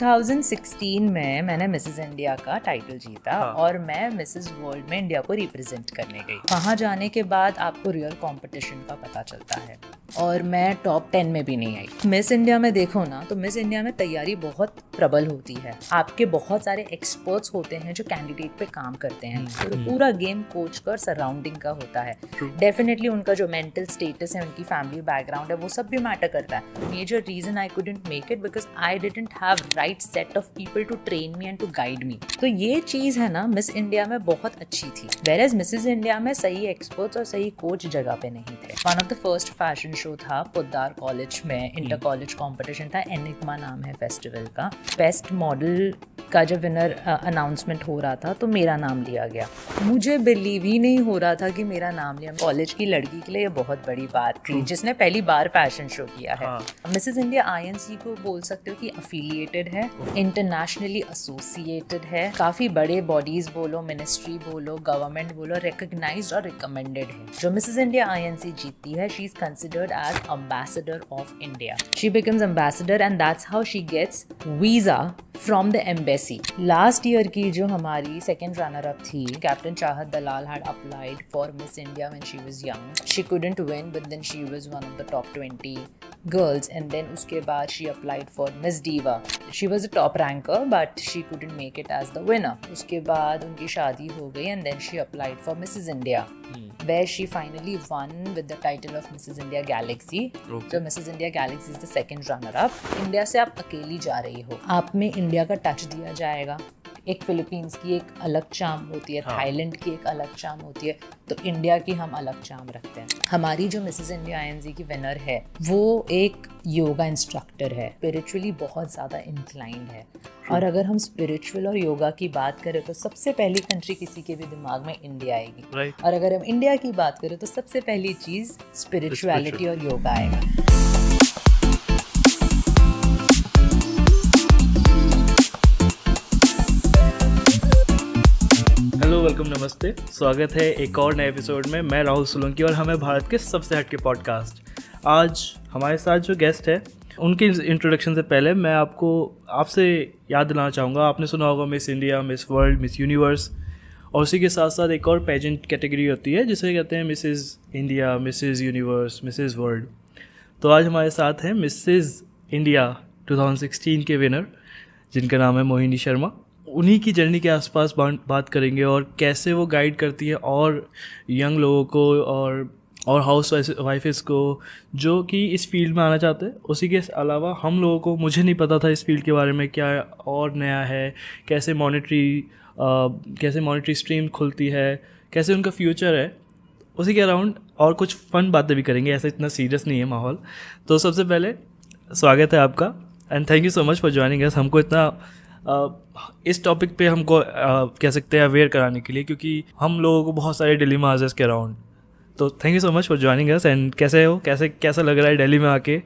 2016 में मैंने Mrs India का टाइटल जीता हाँ। और मैं मिसेज वर्ल्ड में इंडिया को रिप्रेजेंट करने गई वहाँ जाने के बाद आपको रियल कंपटीशन का पता चलता है और मैं टॉप टेन में भी नहीं आई मिस इंडिया में देखो ना तो मिस इंडिया में तैयारी बहुत प्रबल होती है आपके बहुत सारे एक्सपर्ट्स होते हैं जो कैंडिडेट पे काम करते हैं तो पूरा गेम कोच का सराउंडिंग का होता है डेफिनेटली उनका जो मेंटल स्टेटस है उनकी फैमिली बैकग्राउंड है वो सब भी मैटर करता है major reason I couldn't make it because I didn't have right set of people to train me and to guide me तो ये चीज है ना मिस इंडिया में बहुत अच्छी थी वेर एज मिसेज इंडिया में सही एक्सपर्ट्स और सही कोच जगह पे नहीं थे one of the first fashion show था पुद्दार कॉलेज में इंटर कॉलेज कॉम्पिटिशन था एनिकमा नाम है फेस्टिवल का बेस्ट मॉडल का जब विनर अनाउंसमेंट हो रहा था तो मेरा नाम लिया गया मुझे बिलीव ही नहीं हो रहा था कि मेरा नाम लिया कॉलेज की लड़की के लिए बहुत बड़ी बात थी हम्म। जिसने पहली बार फैशन शो किया है मिसेज इंडिया आई को बोल सकते हो कि अफिलिएटेड है इंटरनेशनली एसोसिएटेड है काफी बड़े बॉडीज बोलो मिनिस्ट्री बोलो गवर्नमेंट बोलो रिकोगनाइज और रिकमेंडेड है जो मिसेज इंडिया आई जीतती है she is considered as ambassador of India she becomes ambassador and that's how she gets visa from the embassy last year की जो हमारी सेकेंड रनर अप थी captain Chahat Dalal had applied for Miss India when she was young she couldn't win but then she was one of the top 20 girls and then उसके बाद she applied for Miss Diva she was a top ranker but she couldn't make it as the winner उसके बाद उनकी शादी हो गई and then she applied for Mrs India where she finally won with the title of Mrs India Galaxy तो Mrs India Galaxy is the second runner up India से आप अकेली जा रही हो आप में इंडिया का टच दिया जाएगा एक फिलीपींस की एक अलग चाम होती है हाँ। थाईलैंड की एक अलग चाम होती है तो इंडिया की हम अलग चाम रखते हैं हमारी जो मिसेज इंडिया आई की विनर है वो एक योगा इंस्ट्रक्टर है स्पिरिचुअली बहुत ज़्यादा इंक्लाइंड है और अगर हम स्पिरिचुअल और योगा की बात करें तो सबसे पहली कंट्री किसी के भी दिमाग में इंडिया आएगी और अगर हम इंडिया की बात करें तो सबसे पहली चीज़ स्पिरिचुअलिटी और योगा आएगा वेलकम नमस्ते स्वागत है एक और नए एपिसोड में मैं राहुल सोलंकी और हमें भारत के सबसे हटके पॉडकास्ट आज हमारे साथ जो गेस्ट है उनके इंट्रोडक्शन से पहले मैं आपको आपसे याद दिलाना चाहूँगा आपने सुना होगा Miss India Miss World Miss Universe और उसी के साथ साथ एक और पेजेंट कैटेगरी होती है जिसे कहते हैं Mrs India Mrs Universe Mrs World तो आज हमारे साथ हैं मिसेज इंडिया 2016 के विनर जिनका नाम है मोहिनी शर्मा उन्हीं की जर्नी के आसपास बात करेंगे और कैसे वो गाइड करती है और यंग लोगों को और और हाउस वाइफ़ को जो कि इस फील्ड में आना चाहते हैं उसी के अलावा हम लोगों को मुझे नहीं पता था इस फील्ड के बारे में क्या और नया है कैसे मॉनिटरी कैसे मॉनिटरी स्ट्रीम खुलती है कैसे उनका फ्यूचर है उसी के अराउंड और कुछ फन बातें भी करेंगे ऐसा इतना सीरियस नहीं है माहौल तो सबसे पहले स्वागत है आपका and thank you so much for joining us हमको इतना इस टॉपिक पे हमको कह सकते हैं अवेयर कराने के लिए क्योंकि हम लोगों को बहुत सारे डेली है के अराउंड तो thank you so much for joining us and कैसे हो कैसे कैसा लग रहा है दिल्ली में आके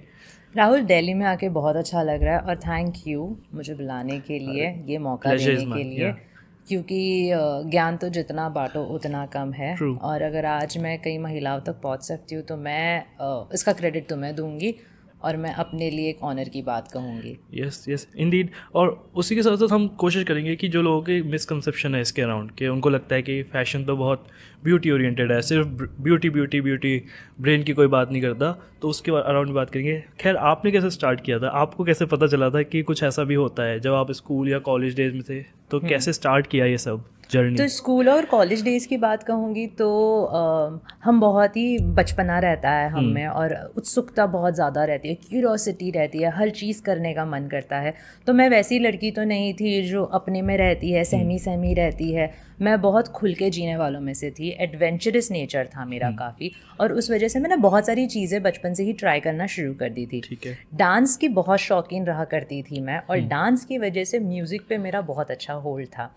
राहुल दिल्ली में आके बहुत अच्छा लग रहा है और थैंक यू मुझे बुलाने के लिए ये मौका देने के लिए क्योंकि ज्ञान तो जितना बांटो उतना कम है True. और अगर आज मैं कई महिलाओं तक पहुंच सकती हूँ तो मैं इसका क्रेडिट तुम्हें दूंगी और मैं अपने लिए एक ऑनर की बात कहूँगी यस यस इंडीड और उसी के साथ साथ हम कोशिश करेंगे कि जो लोगों के मिसकनसेप्शन है इसके अराउंड कि उनको लगता है कि फैशन तो बहुत ब्यूटी ओरिएंटेड है सिर्फ ब्यूटी ब्यूटी ब्यूटी ब्रेन की कोई बात नहीं करता तो उसके अराउंड बात करेंगे खैर आपने कैसे स्टार्ट किया था आपको कैसे पता चला था कि कुछ ऐसा भी होता है जब आप स्कूल या कॉलेज डेज में थे तो हम्म। कैसे स्टार्ट किया ये सब जर्नी तो स्कूल और कॉलेज डेज़ की बात कहूँगी तो आ, हम बहुत ही बचपना रहता है हम हम्म। में और उत्सुकता बहुत ज़्यादा रहती है क्यूरोसिटी रहती है हर चीज़ करने का मन करता है तो मैं वैसी लड़की तो नहीं थी जो अपने में रहती है सहमी सहमी रहती है मैं बहुत खुल के जीने वालों में से थी एडवेंचरस नेचर था मेरा हम्म। काफ़ी और उस वजह से मैंने बहुत सारी चीज़ें बचपन से ही ट्राई करना शुरू कर दी थी डांस की बहुत शौकीन रहा करती थी मैं और डांस हम्म। की वजह से म्यूज़िक पे मेरा बहुत अच्छा होल्ड था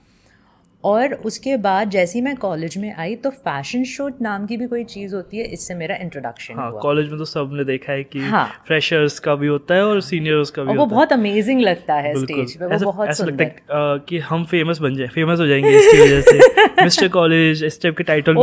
और उसके बाद जैसे ही मैं कॉलेज में आई तो फैशन शो नाम की भी कोई चीज़ होती है इससे मेरा इंट्रोडक्शन हाँ, कॉलेज में तो सब ने देखा है कि हाँ, फ्रेशर्स का भी होता है और सीनियर्स का भी और वो बहुत अमेजिंग लगता है स्टेज पे वो ऐसा, बहुत ऐसा लगता है आ, कि हम फेमस बन जाए फेमस हो जाएंगे इसकी वजह से मिस्टर कॉलेज इस टाइप के टाइटल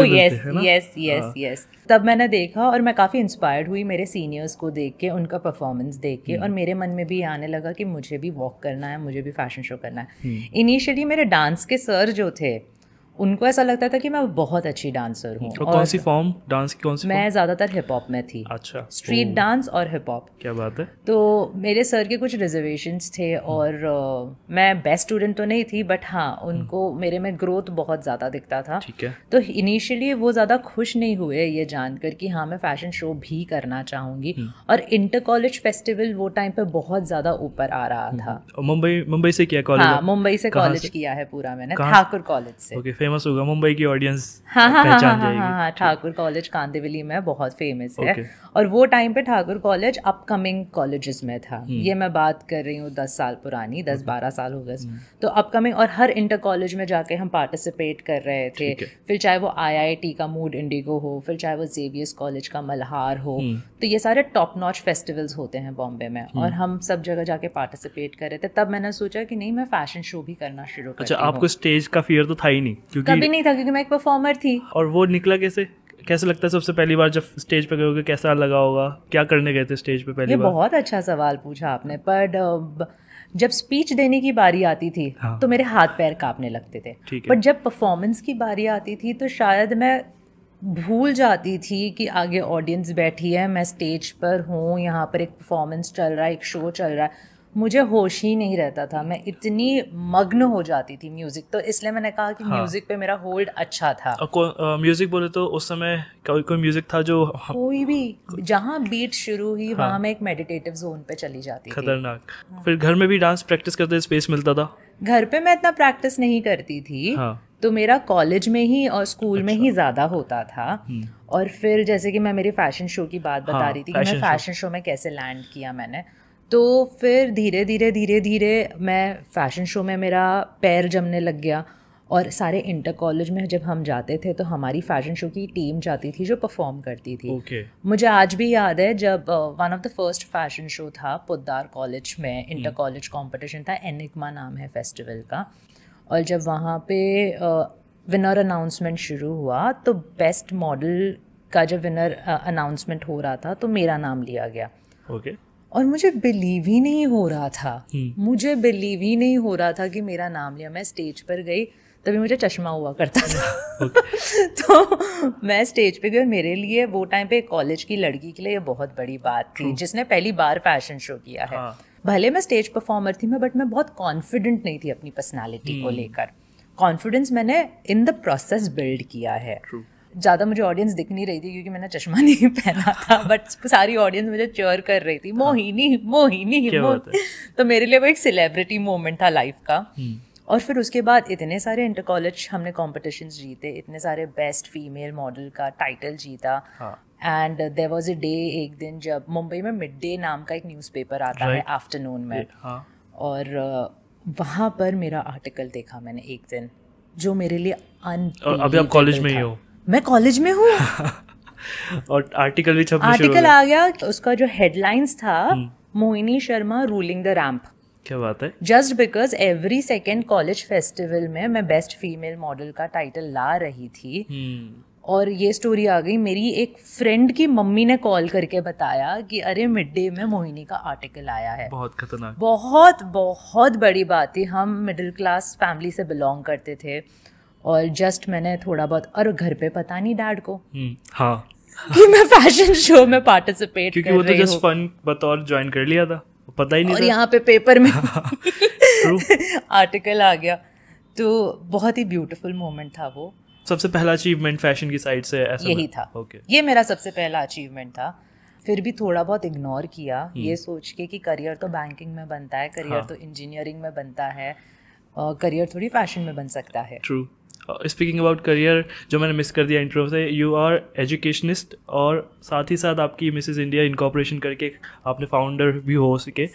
यस यस यस तब मैंने देखा और मैं काफ़ी इंस्पायर्ड हुई मेरे सीनियर्स को देख के उनका परफॉर्मेंस देख के हम्म। और मेरे मन में भी आने लगा कि मुझे भी वॉक करना है मुझे भी फैशन शो करना है इनिशियली हम्म। मेरे डांस के सर जो थे उनको ऐसा लगता था कि मैं बहुत अच्छी डांसर हूँ और कौन सी फॉर्म डांस की कौन सी मैं ज़्यादातर हिप हॉप में थी अच्छा स्ट्रीट डांस oh. और हिप हॉप क्या बात है तो मेरे सर के कुछ रिजर्वेशन थे और uh, मैं बेस्ट स्टूडेंट तो नहीं थी बट हाँ hmm. उनको मेरे में ग्रोथ बहुत ज़्यादा दिखता था ठीक है तो इनिशियली वो ज़्यादा खुश नहीं हुए ये जानकर कि हाँ मैं फैशन शो भी करना चाहूँगी hmm. और इंटर कॉलेज फेस्टिवल वो टाइम पर बहुत ज़्यादा ऊपर आ रहा था मुंबई मुंबई से किया कॉलेज हाँ मुंबई से कॉलेज किया है पूरा मैंने ठाकुर कॉलेज से फेमस होगा मुंबई की ऑडियंस हाँ हाँ हाँ हाँ हाँ, हाँ ठाकुर कॉलेज कांदेवली में बहुत फेमस है और वो टाइम पे ठाकुर कॉलेज अपकमिंग कॉलेजेस में था हम्म। ये मैं बात कर रही हूँ दस साल पुरानी दस बारह साल हो गए हम्म। तो अपकमिंग और हर इंटर कॉलेज में जाके हम पार्टिसिपेट कर रहे थे फिर चाहे वो आईआईटी का मूड इंडिगो हो फिर चाहे वो जेवियस कॉलेज का मल्हार हो हम्म। तो ये सारे टॉप नॉच फेस्टिवल्स होते हैं बॉम्बे में और हम सब जगह जाके पार्टिसिपेट कर रहे थे तब मैंने सोचा कि नहीं मैं फैशन शो भी करना शुरू अच्छा आपको स्टेज का फियर तो था ही नहीं क्योंकि कभी नहीं था क्योंकि मैं एक परफॉर्मर थी और वो निकला कैसे कैसे लगता है सबसे पहली बार जब स्टेज पे गए होगे कैसा लगा होगा क्या करने गए थे स्टेज पे पहली ये बार बहुत अच्छा सवाल पूछा आपने पर जब स्पीच देने की बारी आती थी हाँ। तो मेरे हाथ पैर कांपने लगते थे बट जब परफॉर्मेंस की बारी आती थी तो शायद मैं भूल जाती थी कि आगे ऑडियंस बैठी है मैं स्टेज पर हूँ यहाँ पर एक परफॉर्मेंस चल रहा है एक शो चल रहा है मुझे होश ही नहीं रहता था मैं इतनी मग्न हो जाती थी म्यूज़िक तो इसलिए मैंने कहा कि हाँ. म्यूज़िक पे मेरा होल्ड अच्छा था म्यूज़िक बोले तो उस समय कोई कोई म्यूज़िक था जो कोई भी जहाँ बीट शुरू हुई हाँ. वहाँ मैं एक मेडिटेटिव जोन पे चली जाती खतरनाक हाँ. फिर घर में भी डांस प्रैक्टिस करते स्पेस मिलता था घर पे मैं इतना प्रैक्टिस नहीं करती थी हाँ. तो मेरा कॉलेज में ही और स्कूल अच्छा। में ही अच्छा। ज़्यादा होता था हम्म। और फिर जैसे कि मैं मेरे फैशन शो की बात हाँ, बता रही थी कि मैं फैशन शो में कैसे लैंड किया मैंने तो फिर धीरे धीरे धीरे धीरे मैं फ़ैशन शो में मेरा पैर जमने लग गया और सारे इंटर कॉलेज में जब हम जाते थे तो हमारी फैशन शो की टीम जाती थी जो परफॉर्म करती थी okay. मुझे आज भी याद है जब one of the first fashion show था पुद्दार कॉलेज में इंटर कॉलेज कंपटीशन था एनिकमा नाम है फेस्टिवल का और जब वहाँ पे विनर uh, अनाउंसमेंट शुरू हुआ तो बेस्ट मॉडल का जब विनर अनाउंसमेंट uh, हो रहा था तो मेरा नाम लिया गया ओके okay. और मुझे बिलीव ही नहीं हो रहा था हम्म। मुझे बिलीव ही नहीं हो रहा था कि मेरा नाम लिया मैं स्टेज पर गई तभी मुझे चश्मा हुआ करता था तो मैं स्टेज पे गई और मेरे लिए वो टाइम पे कॉलेज की लड़की के लिए ये बहुत बड़ी बात थी जिसने पहली बार फैशन शो किया है हाँ। भले मैं स्टेज परफॉर्मर थी मैं बट मैं बहुत कॉन्फिडेंट नहीं थी अपनी पर्सनैलिटी को हम्म। लेकर कॉन्फिडेंस मैंने इन द प्रोसेस बिल्ड किया है True. ज़्यादा मुझे ऑडियंस दिख नहीं रही थी क्योंकि मैंने चश्मा नहीं पहना था बट सारी ऑडियंस मुझे चेयर कर रही थी हाँ। मोहिनी मोहिनी तो मेरे लिए वो एक सेलिब्रिटी मोमेंट था लाइफ का हम्म। और फिर उसके बाद इतने सारे इंटर कॉलेज हमने कॉम्पिटिशन जीते इतने सारे बेस्ट फीमेल मॉडल का टाइटल जीता and there was a day एक दिन जब मुंबई में मिड डे नाम का एक न्यूज़पेपर आता right. है आफ्टरनून में yeah, हाँ। और वहाँ पर मेरा आर्टिकल देखा मैंने एक दिन जो मेरे लिए अन अभी आप कॉलेज में ही हो मैं कॉलेज में हूँ और आर्टिकल भी छपना आर्टिकल आ गया तो उसका जो हेडलाइंस था हम्म। Mohini Sharma ruling the ramp क्या बात है just because every second college festival में मैं बेस्ट फीमेल मॉडल का टाइटल ला रही थी हम्म। और ये स्टोरी आ गई मेरी एक फ्रेंड की मम्मी ने कॉल करके बताया कि अरे मिड डे में मोहिनी का आर्टिकल आया है बहुत खतरनाक बहुत बहुत बड़ी बात थी हम मिडिल क्लास फैमिली से बिलोंग करते थे और जस्ट मैंने थोड़ा बहुत और घर पे पता नहीं डैड को हम्म, हाँ कि मैं फैशन शो में पार्टिसिपेट क्योंकि वो तो जस्ट फन बतौर ज्वाइन कर लिया था पता ही नहीं और यहाँ पे पेपर में आर्टिकल आ गया तो बहुत ही ब्यूटीफुल मोमेंट था वो सबसे पहला अचीवमेंट फैशन की साइड से ऐसा यही था ओके okay. ये मेरा सबसे पहला अचीवमेंट था फिर भी थोड़ा बहुत इग्नोर किया hmm. ये सोच के कि करियर तो बैंकिंग में बनता है करियर हाँ. तो इंजीनियरिंग में बनता है करियर थोड़ी फैशन में बन सकता है ट्रू स्पीकिंग अबाउट करियर जो मैंने मिस कर दिया इंट्रो से यू आर एजुकेशनिस्ट और साथ ही साथ आपकी मिसेज इंडिया इनकॉपरेशन करके आपने फाउंडर भी हो सके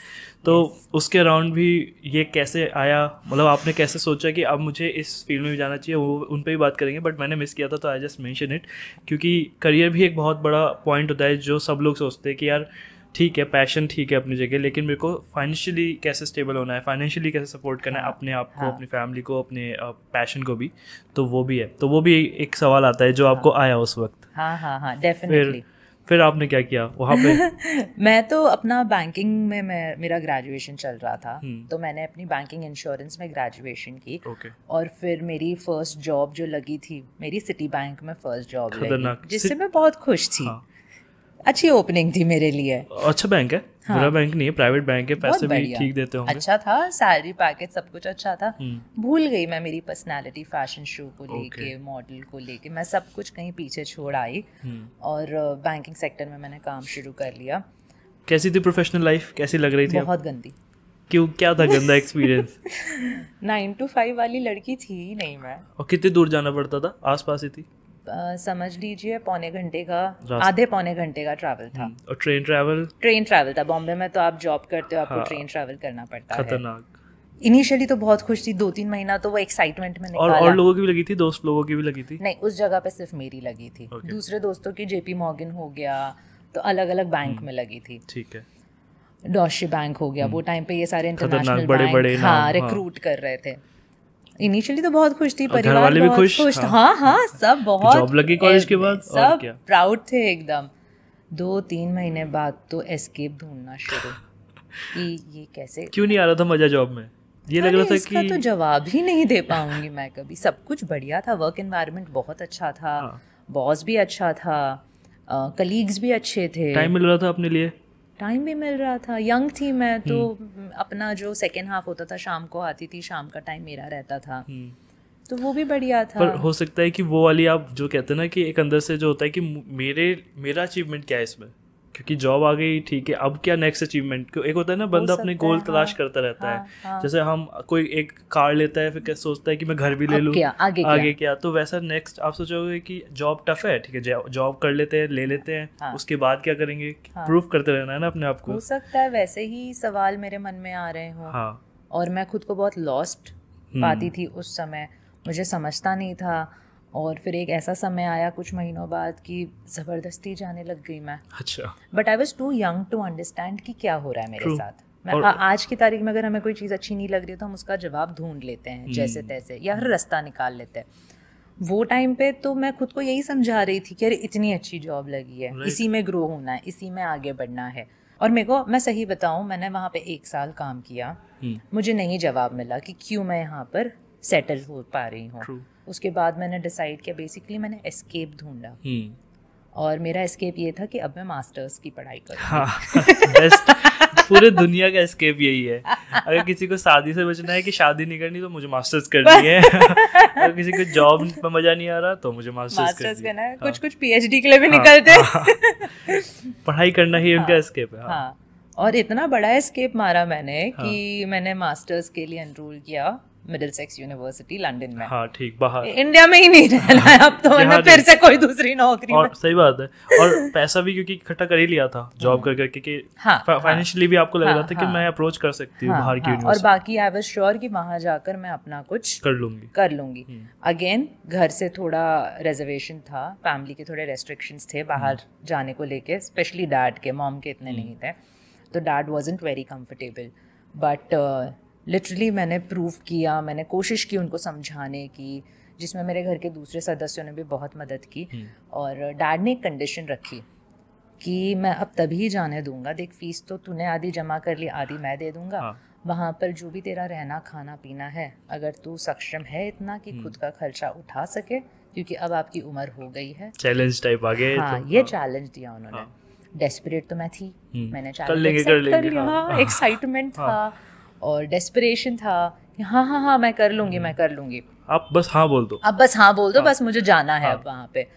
तो उसके अराउंड भी ये कैसे आया मतलब आपने कैसे सोचा कि अब मुझे इस फील्ड में भी जाना चाहिए वो उन पर भी बात करेंगे बट मैंने मिस किया था तो आई जस्ट मैंशन इट क्योंकि करियर भी एक बहुत बड़ा पॉइंट होता है जो सब लोग सोचते हैं कि यार ठीक है पैशन ठीक है अपनी जगह लेकिन मेरे को फाइनेंशियली कैसे स्टेबल होना है फाइनेंशियली कैसे सपोर्ट करना है हाँ। अपने आप को हाँ। अपनी फैमिली को अपने पैशन को भी तो वो भी है तो वो भी एक सवाल आता है जो हाँ। आपको आया उस वक्त हाँ हाँ हाँ डेफिनेटली फिर आपने क्या किया वहाँ पे मैं तो अपना बैंकिंग में मैं मेरा ग्रेजुएशन चल रहा था हम्म। तो मैंने अपनी बैंकिंग इंश्योरेंस में ग्रेजुएशन की okay. और फिर मेरी फर्स्ट जॉब जो लगी थी मेरी सिटी बैंक में फर्स्ट जॉब लगी जिससे मैं बहुत खुश थी हाँ. अच्छी ओपनिंग थी मेरे लिए अच्छा बैंक है हाँ। बुरा बैंक नहीं है प्राइवेट बैंक है पैसे भी ठीक देते होंगे अच्छा था सैलरी पैकेज सब कुछ अच्छा था हम्म। भूल गई मैं मेरी पर्सनालिटी फैशन शो को लेके मॉडल को लेके मैं सब कुछ कहीं पीछे छोड़ आई हम्म। और बैंकिंग सेक्टर में मैंने काम शुरू कर लिया कैसी थी प्रोफेशनल लाइफ कैसी लग रही थी बहुत गंदी क्यों क्या था गंदा एक्सपीरियंस नाइन टू फाइव वाली लड़की थी नहीं मैं और कितनी दूर जाना पड़ता था आसपास ही थी समझ लीजिए पौने घंटे का आधे पौने घंटे का ट्रैवल था हम्म, और ट्रेन ट्रैवल ट्रेन ट्रैवल था बॉम्बे में तो आप जॉब करते हो आपको हाँ, ट्रेन ट्रैवल करना पड़ता है खतरनाक इनिशियली तो बहुत खुश थी दो तीन महीना तो वो एक्साइटमेंट में निकाला और और लोगों की भी लगी थी दोस्त लोगों की भी लगी थी नहीं उस जगह पे सिर्फ मेरी लगी थी okay. दूसरे दोस्तों की जेपी मॉर्गिन हो गया तो अलग अलग बैंक में लगी थी ठीक है डॉशी बैंक हो गया वो टाइम हम्म। पे ये सारे इंटरनेशनल बड़े बड़े हाँ रिक्रूट हाँ। कर रहे थे इनिशियली तो बहुत खुश थी परिवार वाले भी खुश खुश हाँ हाँ, हाँ सब तो बहुत जॉब लगी कॉलेज के बाद सब प्राउड थे एकदम दो तीन महीने बाद तो एस्केप ढूंढना शुरू कि ये कैसे क्यों नहीं आ रहा था मजा जॉब में ये लग रहा था कि तो जवाब ही नहीं दे पाऊंगी मैं कभी सब कुछ बढ़िया था वर्क एनवायरनमेंट बहुत अच्छा था बॉस हाँ। भी अच्छा था कलीग्स भी अच्छे थे टाइम मिल रहा था अपने लिए टाइम भी मिल रहा था यंग थी मैं तो हम्म। अपना जो सेकेंड हाफ होता था शाम को आती थी शाम का टाइम मेरा रहता था हम्म। तो वो भी बढ़िया था पर हो सकता है कि वो वाली आप जो कहते हैं ना कि एक अंदर से जो होता है कि मेरे मेरा अचीवमेंट क्या है इसमें क्योंकि जॉब आ गई ठीक है अब क्या नेक्स्ट अचीवमेंट एक होता है ना बंदा अपने गोल हाँ, तलाश करता रहता हाँ, है हाँ. जैसे हम कोई एक कार लेता है फिर सोचता है कि मैं घर भी ले लूँ आगे, आगे, आगे क्या तो वैसा नेक्स्ट आप सोचोगे कि जॉब टफ है ठीक है जॉब कर लेते हैं ले लेते हैं हाँ। उसके बाद क्या करेंगे प्रूफ हाँ। करते रहना है ना अपने आप को हो सकता है वैसे ही सवाल मेरे मन में आ रहे हो हाँ। और मैं खुद को बहुत लॉस्ट हम्म। पाती थी उस समय मुझे समझता नहीं था और फिर एक ऐसा समय आया कुछ महीनों बाद कि ज़बरदस्ती जाने लग गई मैं अच्छा but I was too young to understand कि क्या हो रहा है मेरे True. साथ मैं और, आज की तारीख में अगर हमें कोई चीज़ अच्छी नहीं लग रही तो हम उसका जवाब ढूंढ लेते हैं हम्म। जैसे तैसे या हर रास्ता निकाल लेते हैं वो टाइम पे तो मैं खुद को यही समझा रही थी कि अरे इतनी अच्छी जॉब लगी है right. इसी में ग्रो होना है इसी में आगे बढ़ना है और मेरे को मैं सही बताऊं मैंने वहाँ पे एक साल काम किया hmm. मुझे नहीं जवाब मिला कि क्यों मैं यहाँ पर सेटल हो पा रही हूँ उसके बाद मैंने डिसाइड किया बेसिकली मैंने एस्केप ढूंढा हम्म। और मेरा एस्केप ये था कि अब मैं मास्टर्स की पढ़ाई करूँ हाँ, पूरे दुनिया का एस्केप यही है अगर किसी को शादी से बचना है कि शादी नहीं करनी तो मुझे मास्टर्स करनी है अगर किसी को जॉब में मजा नहीं आ रहा तो मुझे मास्टर्स, मास्टर्स करना है हाँ, कुछ कुछ पीएचडी के लिए भी हाँ, निकलते हैं हाँ, हाँ। पढ़ाई करना ही उनका एस्केप हाँ। है हाँ और इतना बड़ा एस्केप मारा मैंने कि मैंने मास्टर्स के लिए एनरोल किया मिडिल सेक्स यूनिवर्सिटी लंदन में हाँ ठीक बाहर इंडिया में ही नहीं रहना है अब तो वरना फिर से कोई दूसरी नौकरी और सही बात है और पैसा भी क्योंकि इकट्ठा कर ही लिया था जॉब हम्म। कर करके कि फाइनेंशियली भी आपको लग रहा हाँ, था कि हाँ। मैं अप्रोच कर सकती हूँ हाँ, बाहर की और बाकी आई वाज श्योर कि वहां जाकर मैं अपना कुछ कर लूंगी कर लूंगी अगेन हम्म। घर से थोड़ा रिजर्वेशन था फैमिली के थोड़े रेस्ट्रिक्शंस थे बाहर हम्म। जाने को लेके स्पेशली डैड के मॉम के इतने नहीं थे तो dad wasn't very comfortable but literally मैंने प्रूव किया मैंने कोशिश की उनको समझाने की जिसमें मेरे घर के दूसरे सदस्यों ने भी बहुत मदद की हम्म। और डैड ने एक कंडीशन रखी कि मैं अब तभी जाने दूंगा देख फीस तो तूने आधी जमा कर ली आधी मैं दे दूंगा हाँ। वहाँ पर जो भी तेरा रहना खाना पीना है अगर तू सक्षम है इतना कि हम्म। खुद का खर्चा उठा सके क्योंकि अब आपकी उम्र हो गई है चैलेंज टाइप आ गए हाँ तो, ये चैलेंज हाँ। दिया उन्होंने डेस्परेट हाँ। तो मैं थी हम्म। मैंने चैलेंज कर लिया एक्साइटमेंट हाँ। था और डेस्परेशन था कि हाँ हाँ हाँ मैं कर लूँगी मैं कर लूँगी आप बस हाँ बोल दो आप बस हाँ बोल दो हाँ। बस मुझे जाना है हाँ। अब वहाँ पे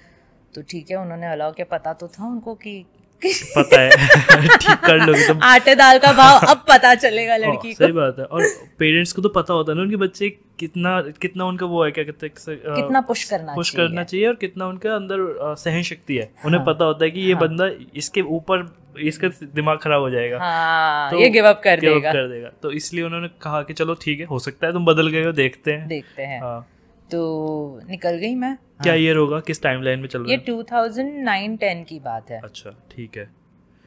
तो ठीक है उन्होंने अलाव के पता तो था उनको कि पता है ठीक कर लोगे तुम तो। आटे दाल का भाव अब पता चलेगा हाँ, लड़की ओ, को सही बात है और पेरेंट्स को तो पता होता है ना उनके बच्चे कितना कितना उनका वो है क्या कहते हैं कितना पुश करना पुश करना चाहिए और कितना उनका अंदर सहन शक्ति है उन्हें हाँ, पता होता है कि ये हाँ, बंदा इसके ऊपर इसका दिमाग खराब हो जाएगा हाँ, तो ये गिव अप कर देगा कर देगा तो इसलिए उन्होंने कहा कि चलो ठीक है हो सकता है तुम बदल गए हो देखते हैं देखते हैं हाँ तो निकल गई मैं क्या ईयर हाँ। होगा किस टाइमलाइन में चल रहा है ये 2009 10 की बात है अच्छा ठीक है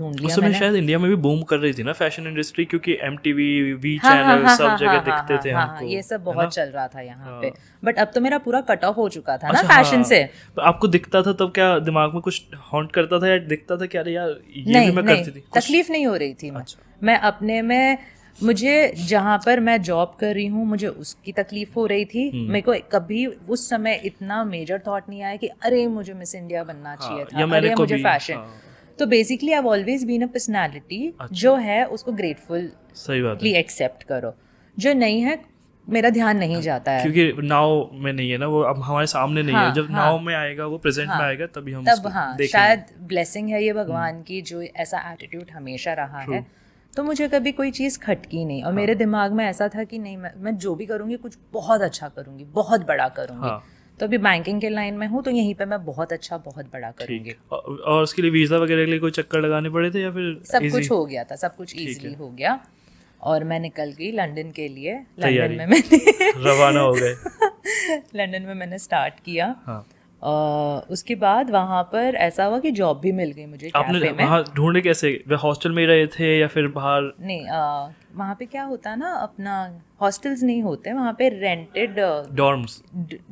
उस समय शायद इंडिया में भी बूम कर रही थी ना फैशन इंडस्ट्री क्योंकि M T V V channel सब हाँ, जगह हाँ, हाँ, दिखते थे हाँ, हमको ये सब बहुत चल रहा था यहाँ पे बट अब तो मेरा पूरा कट ऑफ हो चुका था ना फैशन अच्छा, से तो आपको दिखता था तब क्या दिमाग में कुछ हॉन्ट करता था या दिखता था कि अरे यार ये मैं करती थी तकलीफ नहीं हो रही थी मैं अच्छा। अपने में मुझे जहाँ पर मैं जॉब कर रही हूँ मुझे उसकी तकलीफ हो रही थी हम्म। मेरे को कभी उस समय इतना मेजर थॉट नहीं आया कि अरे मुझे मिस इंडिया बनना चाहिए था या अरे मुझे फैशन हाँ। तो basically I always been a personality जो है उसको ग्रेटफुल सही बात है एक्सेप्ट करो जो नहीं है मेरा ध्यान नहीं जाता है क्योंकि नाव में नहीं है ना वो अब हमारे सामने नहीं हाँ, है जब हाँ, नाव में आएगा वो प्रेजेंट हाँ, में आएगा तभी हम तब हाँ शायद ब्लेसिंग है ये भगवान हम्म। की जो ऐसा एटीट्यूड हमेशा रहा है तो मुझे कभी कोई चीज़ खटकी नहीं और हाँ. मेरे दिमाग में ऐसा था कि नहीं मैं, मैं जो भी करूँगी कुछ बहुत अच्छा करूँगी बहुत बड़ा करूँगी हाँ। तो अभी बैंकिंग के लाइन में हूँ तो यहीं पे मैं बहुत अच्छा बहुत बड़ा करूँगी और उसके लिए वीज़ा वगैरह के लिए कोई चक्कर लगाने पड़े थे या फिर सब easy? कुछ हो गया था सब कुछ ईजिली हो गया और मैं निकल गई लंदन के लिए लंदन में मैंने रवाना हो गए लंदन में मैंने स्टार्ट किया हाँ. आ, उसके बाद वहाँ पर ऐसा हुआ कि जॉब भी मिल गई मुझे आपने ढूंढे कैसे हॉस्टल में रहे थे या फिर बाहर नहीं वहाँ पे क्या होता ना अपना हॉस्टल्स नहीं होते वहाँ पे रेंटेड डॉर्म्स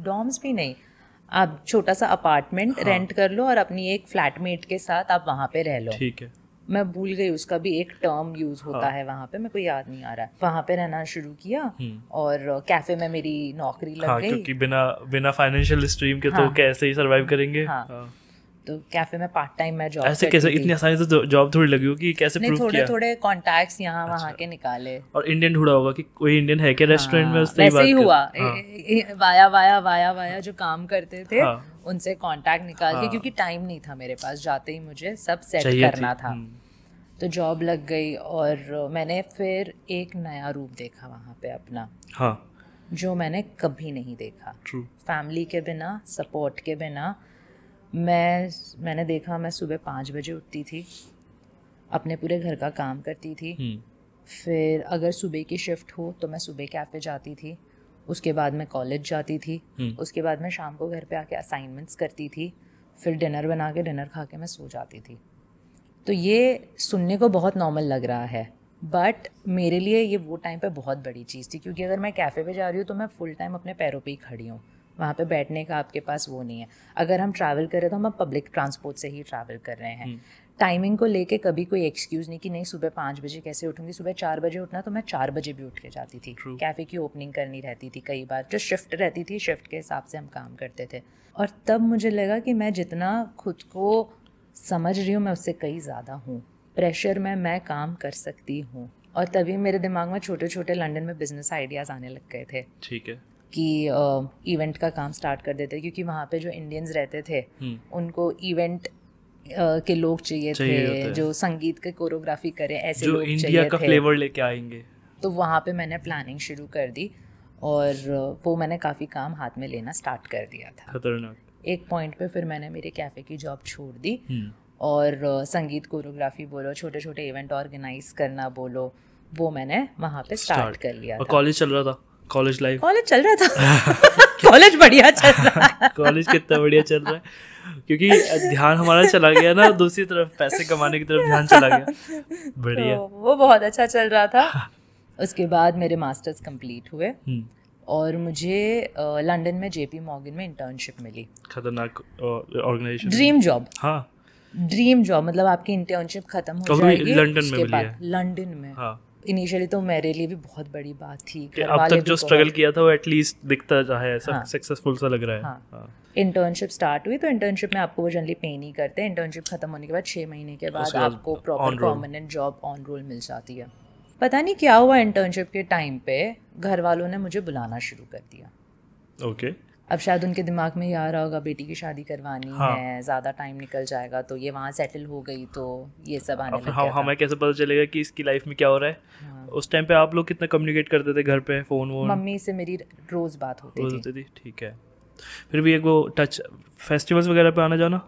डॉर्म्स भी नहीं आप छोटा सा अपार्टमेंट हाँ. रेंट कर लो और अपनी एक फ्लैटमेट के साथ आप वहाँ पे रह लो ठीक है मैं भूल गई उसका भी एक टर्म यूज होता हाँ. है वहाँ पे मेरे को याद नहीं आ रहा वहाँ पे रहना शुरू किया हम्म। और कैफे uh, में मेरी नौकरी लग हाँ, गई क्योंकि बिना बिना फाइनेंशियल स्ट्रीम के तो हाँ, तो कैसे ही सरवाइव करेंगे हाँ, हाँ. तो कैफे में पार्ट टाइम मैं जॉब ऐसे कैसे इतनी आसानी से जॉब तो थोड़ी लगी होगी कैसे प्रूव थोड़े किया? थोड़े कॉन्टैक्ट्स यहाँ अच्छा। वहाँ के निकाले और इंडियन ढूंढा होगा कि कोई इंडियन है क्या रेस्टोरेंट में उससे हाँ, वैसे ही हुआ हाँ। वाया वाया वाया वाया जो काम करते थे हाँ। उनसे कॉन्टैक्ट निकाल के क्योंकि टाइम नहीं था मेरे पास जाते ही मुझे सब सेट करना था हम्म। तो जॉब लग गई और मैंने फिर एक नया रूप देखा वहाँ पे अपना हाँ जो मैंने कभी नहीं देखा फैमिली के बिना सपोर्ट के बिना मैं मैंने देखा मैं सुबह पाँच बजे उठती थी अपने पूरे घर का काम करती थी हम्म। फिर अगर सुबह की शिफ्ट हो तो मैं सुबह कैफ़े जाती थी उसके बाद मैं कॉलेज जाती थी हम्म। उसके बाद मैं शाम को घर पे आके असाइनमेंट्स करती थी फिर डिनर बना के डिनर खा के मैं सो जाती थी तो ये सुनने को बहुत नॉर्मल लग रहा है बट मेरे लिए ये वो टाइम पे बहुत बड़ी चीज़ थी क्योंकि अगर मैं कैफ़े पे जा रही हूँ तो मैं फुल टाइम अपने पैरों पे ही खड़ी हूँ वहाँ पे बैठने का आपके पास वो नहीं है अगर हम ट्रैवल कर रहे तो हम अब पब्लिक ट्रांसपोर्ट से ही ट्रैवल कर रहे हैं टाइमिंग हम्म। को लेके कभी कोई एक्सक्यूज़ नहीं कि नहीं सुबह पाँच बजे कैसे उठूंगी सुबह चार बजे उठना तो मैं चार बजे भी उठ के जाती थी कैफ़े की ओपनिंग करनी रहती थी कई बार जो शिफ्ट रहती थी शिफ्ट के हिसाब से हम काम करते थे और तब मुझे लगा कि मैं जितना खुद को समझ रही हूँ मैं उससे कई ज़्यादा हूँ प्रेशर में मैं काम कर सकती हूँ और तभी मेरे दिमाग में छोटे छोटे लंदन में बिजनेस आइडियाज़ आने लग गए थे ठीक है कि इवेंट का काम स्टार्ट कर देते क्योंकि वहाँ पे जो इंडियंस रहते थे हम्म। उनको इवेंट के लोग चाहिए, थे जो संगीत के कोरियोग्राफी करें ऐसे जो इंडिया का फ्लेवर लेके आएंगे तो वहाँ पे मैंने प्लानिंग शुरू कर दी और वो मैंने काफ़ी काम हाथ में लेना स्टार्ट कर दिया था खतरनाक एक पॉइंट पे फिर मैंने मेरे कैफ़े की जॉब छोड़ दी हम्म। और संगीत कोरियोग्राफी बोलो छोटे छोटे इवेंट ऑर्गेनाइज करना बोलो वो मैंने वहाँ पे स्टार्ट कर लिया कॉलेज चल रहा था कॉलेज लाइफ कॉलेज चल रहा था कॉलेज बढ़िया चल रहा है कॉलेज कितना बढ़िया चल रहा है क्योंकि ध्यान हमारा चला गया ना दूसरी तरफ पैसे कमाने की तरफ ध्यान चला गया बढ़िया तो, वो बहुत अच्छा चल रहा था हाँ। उसके बाद मेरे मास्टर्स कंप्लीट हुए हम्म। और मुझे लंदन में जेपी मॉर्गन में इंटर्नशिप मिली खतरनाक ऑर्गेनाइजेशन ड्रीम जॉब हाँ ड्रीम जॉब मतलब आपकी इंटर्नशिप खत्म हो जाएगी लंदन में लंदन में हाँ इनिशियली तो मेरे लिए भी बहुत बड़ी बात थी अब तक जो स्ट्रगल किया था वो एटलीस्ट दिखता जा है ऐसा सक्सेसफुल हाँ। सा लग रहा है हाँ इंटर्नशिप हाँ। स्टार्ट हुई तो इंटर्नशिप में आपको वो जनरली पे नहीं करते इंटर्नशिप खत्म होने के बाद छः महीने के बाद आपको proper permanent job on roll मिल जाती है पता नहीं क्या हुआ इंटर्नशिप के टाइम पे घर वालों ने मुझे बुलाना शुरू कर दिया ओके okay. अब शायद उनके दिमाग में ये आ रहा होगा बेटी की शादी करवानी हाँ. है ज़्यादा टाइम निकल जाएगा तो ये वहाँ सेटल हो गई तो ये सब आने लग हाँ, हमें कैसे पता चलेगा कि इसकी लाइफ में क्या हो रहा है हाँ. उस टाइम पे आप लोग कितना कम्युनिकेट करते थे घर पे फ़ोन वोन मम्मी से मेरी रोज़ बात होती रोज होती थी ठीक है फिर भी एक वो टच फेस्टिवल्स वगैरह पे आना जाना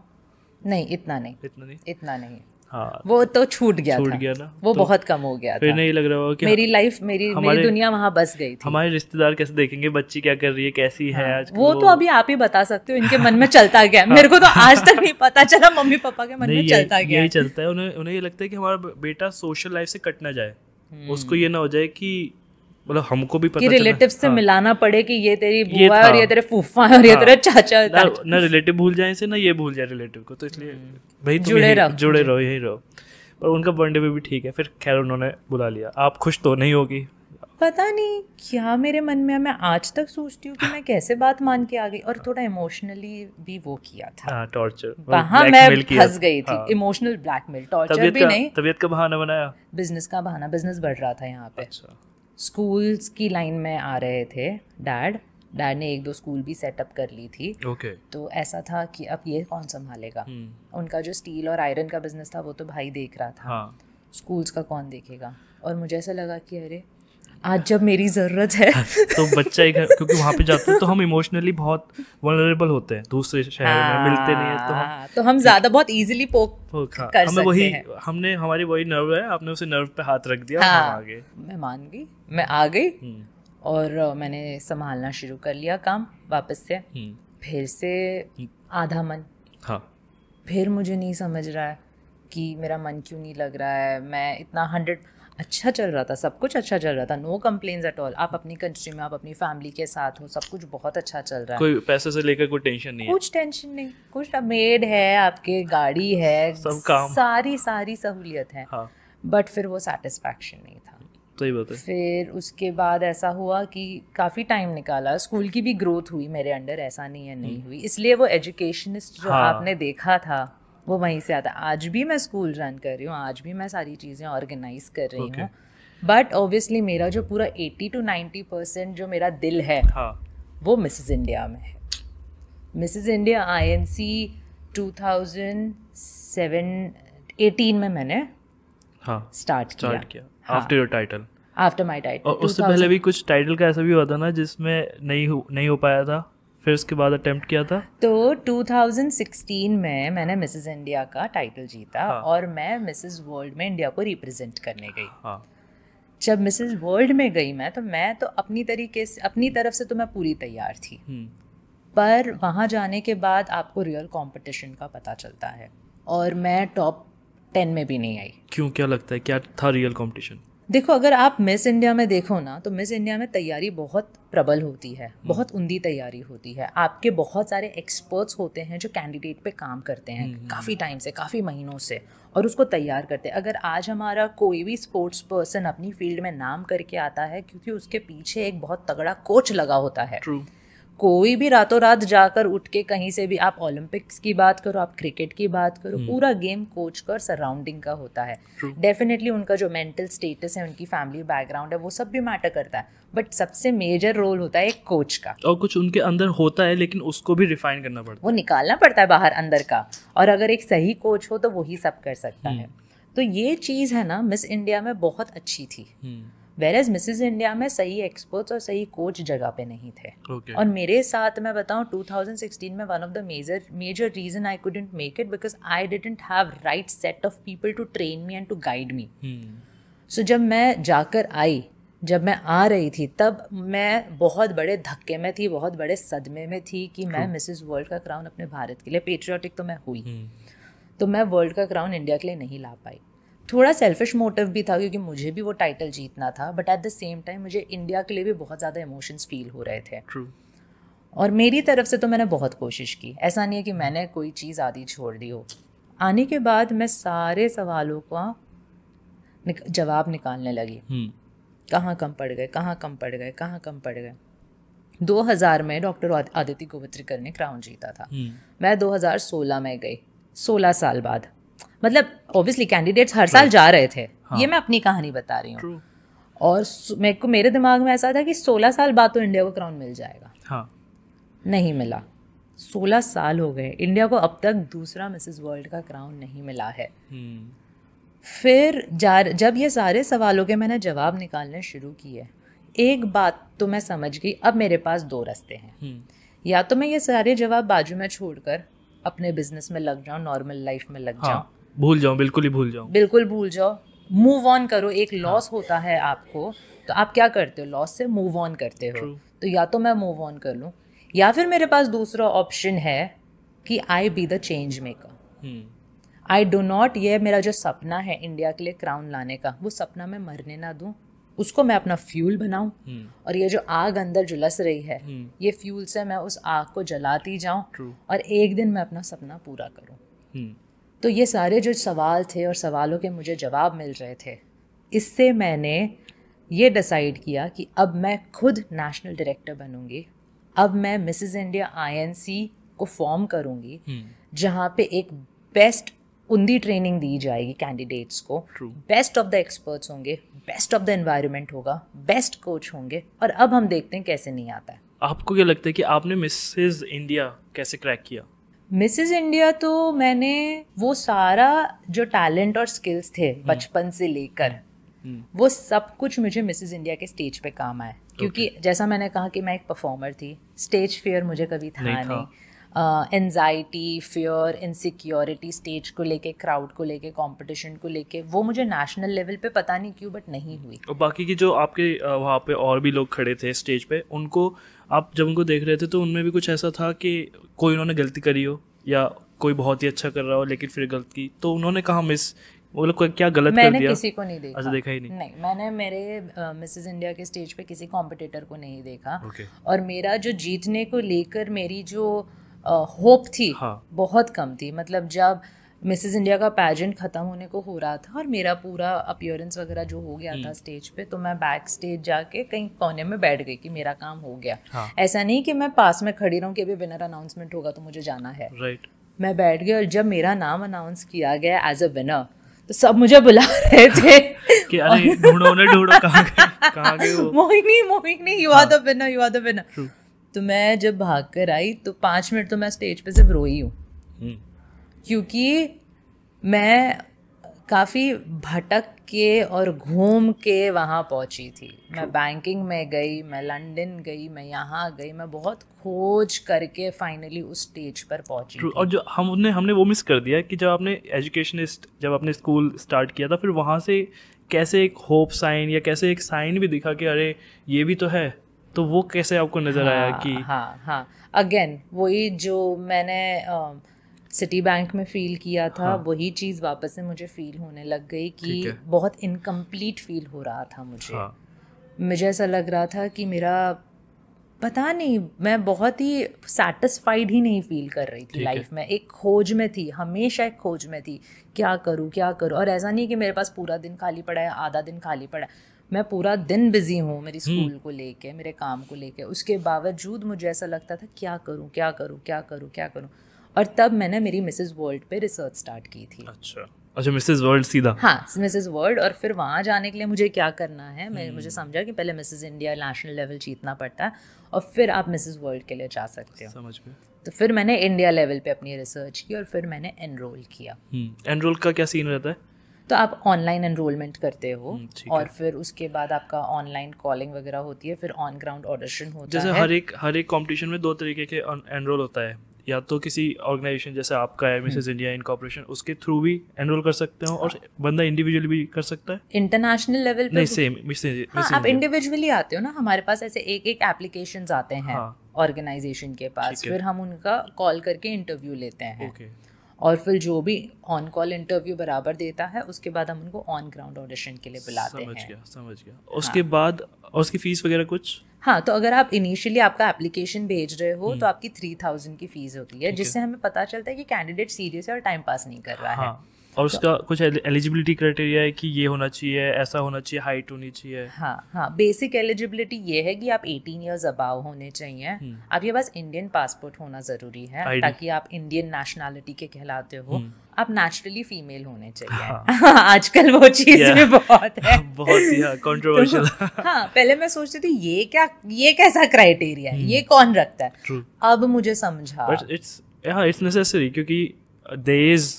नहीं इतना नहीं इतना नहीं इतना नहीं हाँ, वो तो छूट गया छूट गया ना वो तो बहुत कम हो गया फिर नहीं लग रहा होगा कि मेरी लाइफ मेरी मेरी दुनिया वहाँ बस गई थी हमारे रिश्तेदार कैसे देखेंगे बच्ची क्या कर रही है कैसी हाँ, है आज वो, वो तो अभी आप ही बता सकते हो इनके मन में चलता गया हाँ, मेरे को तो आज तक नहीं पता चला मम्मी पापा के मन में चलता गया यही चलता है उन्हें उन्हें ये लगता है कि हमारा बेटा सोशल लाइफ से कट ना जाए हम्म। उसको ये ना हो जाए कि मतलब हमको भी पता रिलेटिव से हाँ, मिलाना पड़े कि ये तेरी बुआ है और ये तेरे फूफा और ये हाँ। तेरा चाचा है ना रिलेटिव भूल जाए ना ये भूल जाए रिलेटिव को तो इसलिए भाई हम्म। जुड़े रहो जुड़े रहो यही रहो पर उनका बर्थडे भी ठीक है फिर खैर उन्होंने बुला लिया आप खुश तो नहीं होगी पता नहीं क्या मेरे मन में मैं आज तक सोचती हूँ कि मैं कैसे बात मान के आ गई और थोड़ा इमोशनली भी वो किया था टॉर्चर हाँ, वहां मैं फंस गई थी इमोशनल ब्लैकमेल टॉर्चर भी नहीं तबीयत का बहाना बनाया बिजनेस का बहाना बिजनेस बढ़ रहा था यहाँ पे अच्छा। स्कूल्स की लाइन में आ रहे थे डैड डैड ने एक दो स्कूल भी सेटअप कर ली थी ओके okay. तो ऐसा था कि अब ये कौन संभालेगा hmm. उनका जो स्टील और आयरन का बिजनेस था वो तो भाई देख रहा था हाँ. स्कूल्स का कौन देखेगा और मुझे ऐसा लगा कि अरे आज जब मेरी ज़रूरत है तो बच्चा ही घर क्योंकि वहाँ पे जाते हैं तो हम इमोशनली बहुत वनरेबल होते हैं दूसरे शहर हाँ, में मिलते नहीं है तो हम तो हम ज़्यादा बहुत इजीली पोक, पोक हाँ, कर हमें वही हमने हमारी वही नर्व है आपने उसे नर्व पे हाथ रख दिया हाँ, हम आ गए मैं मान गई मैं आ गई हम्म। और मैंने संभालना शुरू कर लिया काम वापस से हम्म। फिर से हम्म। आधा मन हाँ फिर मुझे नहीं समझ रहा है कि मेरा मन क्यों नहीं लग रहा है मैं इतना हंड्रेड 100... अच्छा चल रहा था सब कुछ अच्छा चल रहा था नो कम्प्लेन एट ऑल आप अपनी कंट्री में आप अपनी फैमिली के साथ हो सब कुछ बहुत अच्छा चल रहा है कोई पैसे से लेकर कोई टेंशन नहीं कुछ टेंशन नहीं कुछ मेड है आपके गाड़ी है सब काम सारी सारी सहूलियत है हाँ. बट फिर वो सेटिस्फैक्शन नहीं था सही बात है फिर उसके बाद ऐसा हुआ कि काफ़ी टाइम निकाला स्कूल की भी ग्रोथ हुई मेरे अंडर ऐसा नहीं है नहीं हम्म। हुई इसलिए वो एजुकेशनिस्ट जो हाँ। आपने देखा था वो वहीं से आता है आज भी मैं स्कूल रन कर रही हूँ आज भी मैं सारी चीज़ें ऑर्गेनाइज कर रही okay. हूँ बट ऑब्वियसली मेरा जो पूरा एट्टी टू नाइन्टी परसेंट जो मेरा दिल है हाँ. वो मिसेज इंडिया में है Mrs India I N C two thousand seven eighteen में मैंने हाँ स्टार्ट किया, किया. हाँ. After your title after my title और उससे पहले भी कुछ टाइटल का ऐसा भी हुआ था ना जिसमें नहीं हो नहीं हो पाया था फिर उसके बाद अटेम्प्ट किया था तो 2016 में मैंने मिसेस इंडिया का टाइटल जीता हाँ. और मैं मिसेस वर्ल्ड में इंडिया को रिप्रेजेंट करने गई हाँ. जब मिसेस वर्ल्ड में गई मैं तो मैं तो अपनी तरीके से अपनी तरफ से तो मैं पूरी तैयार थी हम्म। पर वहाँ जाने के बाद आपको रियल कॉम्पिटिशन का पता चलता है और मैं टॉप टेन में भी नहीं आई क्यों क्या लगता है क्या था रियल कॉम्पिटिशन देखो अगर आप मिस इंडिया में देखो ना तो मिस इंडिया में तैयारी बहुत प्रबल होती है हम्म। बहुत उंदी तैयारी होती है आपके बहुत सारे एक्सपर्ट्स होते हैं जो कैंडिडेट पे काम करते हैं हम्म, काफ़ी टाइम हम्म। से काफ़ी महीनों से और उसको तैयार करते हैं अगर आज हमारा कोई भी स्पोर्ट्स पर्सन अपनी फील्ड में नाम करके आता है क्योंकि उसके पीछे एक बहुत तगड़ा कोच लगा होता है True. कोई भी रातों रात जाकर उठ के कहीं से भी आप ओलंपिक्स की बात करो आप क्रिकेट की बात करो हम्म। पूरा गेम कोच का और सराउंडिंग का होता है डेफिनेटली उनका जो मेंटल स्टेटस है उनकी फैमिली बैकग्राउंड है वो सब भी मैटर करता है बट सबसे मेजर रोल होता है एक कोच का और कुछ उनके अंदर होता है लेकिन उसको भी रिफाइन करना पड़ता है वो निकालना पड़ता है बाहर अंदर का और अगर एक सही कोच हो तो वही सब कर सकता है हम्म। तो ये चीज़ है ना मिस इंडिया में बहुत अच्छी थी हम्म। वेर एज मिसिज इंडिया में सही एक्सपर्ट्स और सही कोच जगह पे नहीं थे okay. और मेरे साथ मैं बताऊँ 2016 में one of the major major reason I couldn't make it because I didn't have right set of people to train me and to guide me so जब मैं जाकर आई जब मैं आ रही थी तब मैं बहुत बड़े धक्के में थी बहुत बड़े सदमे में थी कि True. मैं मिसिज वर्ल्ड का क्राउन अपने भारत के लिए पेट्रियाटिक तो मैं हुई hmm. तो मैं वर्ल्ड का क्राउन इंडिया के लिए नहीं ला पाई थोड़ा सेल्फिश मोटिव भी था क्योंकि मुझे भी वो टाइटल जीतना था but at the same time मुझे इंडिया के लिए भी बहुत ज़्यादा इमोशंस फील हो रहे थे True. और मेरी तरफ से तो मैंने बहुत कोशिश की ऐसा नहीं है कि मैंने कोई चीज़ आधी छोड़ दी हो आने के बाद मैं सारे सवालों का निक, जवाब निकालने लगी hmm. कहाँ कम पड़ गए कहाँ कम पड़ गए कहाँ कम पड़ गए 2000 में डॉक्टर आदित्य गोवत्रिकर ने क्राउन जीता था hmm. मैं 2016 में गई 16 साल बाद मतलब ऑब्वियसली कैंडिडेट्स हर साल जा रहे थे हाँ। ये मैं अपनी कहानी बता रही हूँ और मेरे को मेरे दिमाग में ऐसा था कि 16 साल बाद तो इंडिया को क्राउन मिल जाएगा हाँ. नहीं मिला 16 साल हो गए इंडिया को अब तक दूसरा मिसेस वर्ल्ड का क्राउन नहीं मिला है हम्म। फिर जा जब ये सारे सवालों के मैंने जवाब निकालने शुरू किए एक बात तो मैं समझ गई अब मेरे पास दो रास्ते हैं हम्म। या तो मैं ये सारे जवाब बाजू में छोड़कर अपने बिजनेस में लग जाऊँ नॉर्मल लाइफ में लग जाऊँ हाँ. भूल जाओ बिल्कुल ही भूल जाओ बिल्कुल भूल जाओ मूव ऑन करो एक लॉस हाँ। होता है आपको तो आप क्या करते हो लॉस से मूव ऑन करते हो तो या तो मैं मूव ऑन कर लूँ या फिर मेरे पास दूसरा ऑप्शन है कि I be the change maker I do not ये मेरा जो सपना है इंडिया के लिए क्राउन लाने का वो सपना मैं मरने ना दूँ उसको मैं अपना फ्यूल बनाऊं hmm. और ये जो आग अंदर जुलस रही है hmm. ये फ्यूल से मैं उस आग को जलाती जाऊं और एक दिन मैं अपना सपना पूरा करूं hmm. तो ये सारे जो सवाल थे और सवालों के मुझे जवाब मिल रहे थे इससे मैंने ये डिसाइड किया कि अब मैं खुद नेशनल डायरेक्टर बनूंगी अब मैं मिसेस इंडिया आईएनसी को फॉर्म करूंगी हम्म। जहाँ पे एक बेस्ट उन्दी ट्रेनिंग दी जाएगी कैंडिडेट्स को बेस्ट ऑफ द एक्सपर्ट्स होंगे बेस्ट ऑफ द एनवायरनमेंट होगा बेस्ट कोच होंगे और अब हम देखते हैं कैसे नहीं आता है आपको क्या लगता है कि आपने मिसेज इंडिया कैसे क्रैक किया मिसेज इंडिया तो मैंने वो सारा जो टैलेंट और स्किल्स थे हम्म। बचपन से लेकर हम्म। वो सब कुछ मुझे मिसेज इंडिया के स्टेज पे काम आया क्योंकि okay. जैसा मैंने कहा कि मैं एक परफॉर्मर थी स्टेज फेयर मुझे कभी था नहीं, नहीं। एनजाइटी फियर इनसिक्योरिटी स्टेज को लेके क्राउड को लेके कंपटीशन को लेके वो मुझे नेशनल लेवल पे पता नहीं क्यों बट नहीं हुई और बाकी की जो आपके वहाँ पे और भी लोग खड़े थे स्टेज पे उनको आप जब उनको देख रहे थे तो उनमें भी कुछ ऐसा था कि कोई उन्होंने गलती करी हो या कोई बहुत ही अच्छा कर रहा हो लेकिन फिर गलत की तो उन्होंने कहा मिस वो लोग क्या गलत मैंने कर दिया किसी को नहीं देखा अच्छा देखा ही नहीं नहीं मैंने मेरे मिसेस इंडिया के स्टेज पे किसी कॉम्पिटिटर को नहीं देखा okay. और मेरा जो जीतने को लेकर मेरी जो होप uh, थी हाँ. बहुत कम थी मतलब जब मिसेस इंडिया का पैजेंट ख़त्म होने को हो रहा था और मेरा पूरा अपियरेंस वगैरह जो हो गया था स्टेज हम्म। पे तो मैं बैक स्टेज जाके कहीं कोने में बैठ गई कि मेरा काम हो गया हाँ. ऐसा नहीं कि मैं पास में खड़ी रहूँ कि अभी विनर अनाउंसमेंट होगा तो मुझे जाना है right. मैं बैठ गई और जब मेरा नाम अनाउंस किया गया एज अ विनर तो सब मुझे बुला रहे थे कि अरे ढूंढो ने ढूंढो कहां गए कहाँ गए वो Mohini Mohini you are the winner you are the winner तो मैं जब भाग कर आई तो पांच मिनट तो मैं स्टेज पे सिर्फ रोई हूँ हम्म। क्योंकि मैं काफ़ी भटक के और घूम के वहाँ पहुँची थी मैं बैंकिंग में गई मैं लंदन गई मैं यहाँ गई मैं बहुत खोज करके फाइनली उस स्टेज पर पहुँची और जो हमने हमने वो मिस कर दिया कि जब आपने एजुकेशनिस्ट जब आपने स्कूल स्टार्ट किया था फिर वहाँ से कैसे एक होप साइन या कैसे एक साइन भी दिखा कि अरे ये भी तो है तो वो कैसे आपको नजर हाँ, आया कि हाँ हाँ अगेन वही जो मैंने uh, सिटी बैंक में फील किया था हाँ. वही चीज़ वापस से मुझे फील होने लग गई कि बहुत इनकम्प्लीट फील हो रहा था मुझे हाँ. मुझे ऐसा लग रहा था कि मेरा पता नहीं मैं बहुत ही सेटिस्फाइड ही नहीं फील कर रही थी लाइफ में एक खोज में थी हमेशा एक खोज में थी क्या करूँ क्या करूँ और ऐसा नहीं कि मेरे पास पूरा दिन खाली पड़ा है आधा दिन खाली पड़ा है मैं पूरा दिन बिजी हूँ मेरी स्कूल हम्म। को लेके मेरे काम को लेके उसके बावजूद मुझे ऐसा लगता था क्या करूँ क्या करूँ क्या करूँ क्या करूँ और तब मैंने मेरी मिसेज वर्ल्ड पे रिसर्च स्टार्ट की थी अच्छा अच्छा मिसेज वर्ल्ड सीधा हाँ मिसेज वर्ल्ड और फिर वहाँ जाने के लिए मुझे क्या करना है मैं हम्म। मुझे समझा कि पहले मिसेज इंडिया नेशनल लेवल जीतना पड़ता है और फिर आप मिसेज वर्ल्ड के लिए जा सकते हो समझ में तो फिर मैंने इंडिया लेवल पे अपनी रिसर्च की और फिर मैंने एनरोल किया एनरोल हम्म, का क्या सीन रहता है तो आप ऑनलाइन एनरोलमेंट करते हो हम्म, और फिर उसके बाद आपका ऑनलाइन कॉलिंग वगैरह होती है फिर ऑन ग्राउंड ऑडिशन होता है जैसे हर एक हर एक कंपटीशन में दो तरीके के एनरोल होता है या तो किसी ऑर्गेनाइजेशन जैसे आपका है मिसेज इंडिया इन कॉपरेशन उसके थ्रू भी एनरोल कर सकते हो और हाँ। बंदा इंडिविजुअली भी कर सकता है इंटरनेशनल लेवल पे नहीं सेम हाँ, आप इंडिविजुअली आते हो ना हमारे पास ऐसे एक एक एप्लीकेशन आते हैं ऑर्गेनाइजेशन हाँ। के पास फिर हम उनका कॉल करके इंटरव्यू लेते हैं और फिर जो भी ऑन कॉल इंटरव्यू बराबर देता है उसके बाद हम उनको ऑन ग्राउंड ऑडिशन के लिए बुलाते समझ हैं समझ गया समझ गया उसके हाँ. बाद और उसकी फीस वगैरह कुछ हाँ तो अगर आप इनिशियली आपका एप्लीकेशन भेज रहे हो तो हम्म। आपकी थ्री थाउजेंड की फीस होती है जिससे हमें पता चलता है कि कैंडिडेट सीरियस है और टाइम पास नहीं कर रहा है हाँ। और उसका अच्छा। कुछ एलिजिबिलिटी क्राइटेरिया है कि ये होना चाहिए ऐसा होना चाहिए हाइट होनी चाहिए हाँ हाँ बेसिक एलिजिबिलिटी ये है कि आप 18 इयर्स अबाव होने चाहिए हम्म। आपके पास इंडियन पासपोर्ट होना ज़रूरी है ताकि आप इंडियन नेशनैलिटी के कहलाते हो हम्म। आप नेचुरली फीमेल होने चाहिए हाँ।, हाँ आजकल वो चीज yeah. भी बहुत है बहुत ही कंट्रोवर्शियल हाँ, तो, हाँ पहले मैं सोचती थी ये क्या ये कैसा क्राइटेरिया है hmm. ये हम्म। कौन रखता है True. अब मुझे समझा बट इट्स इट्स नेसेसरी क्योंकि there is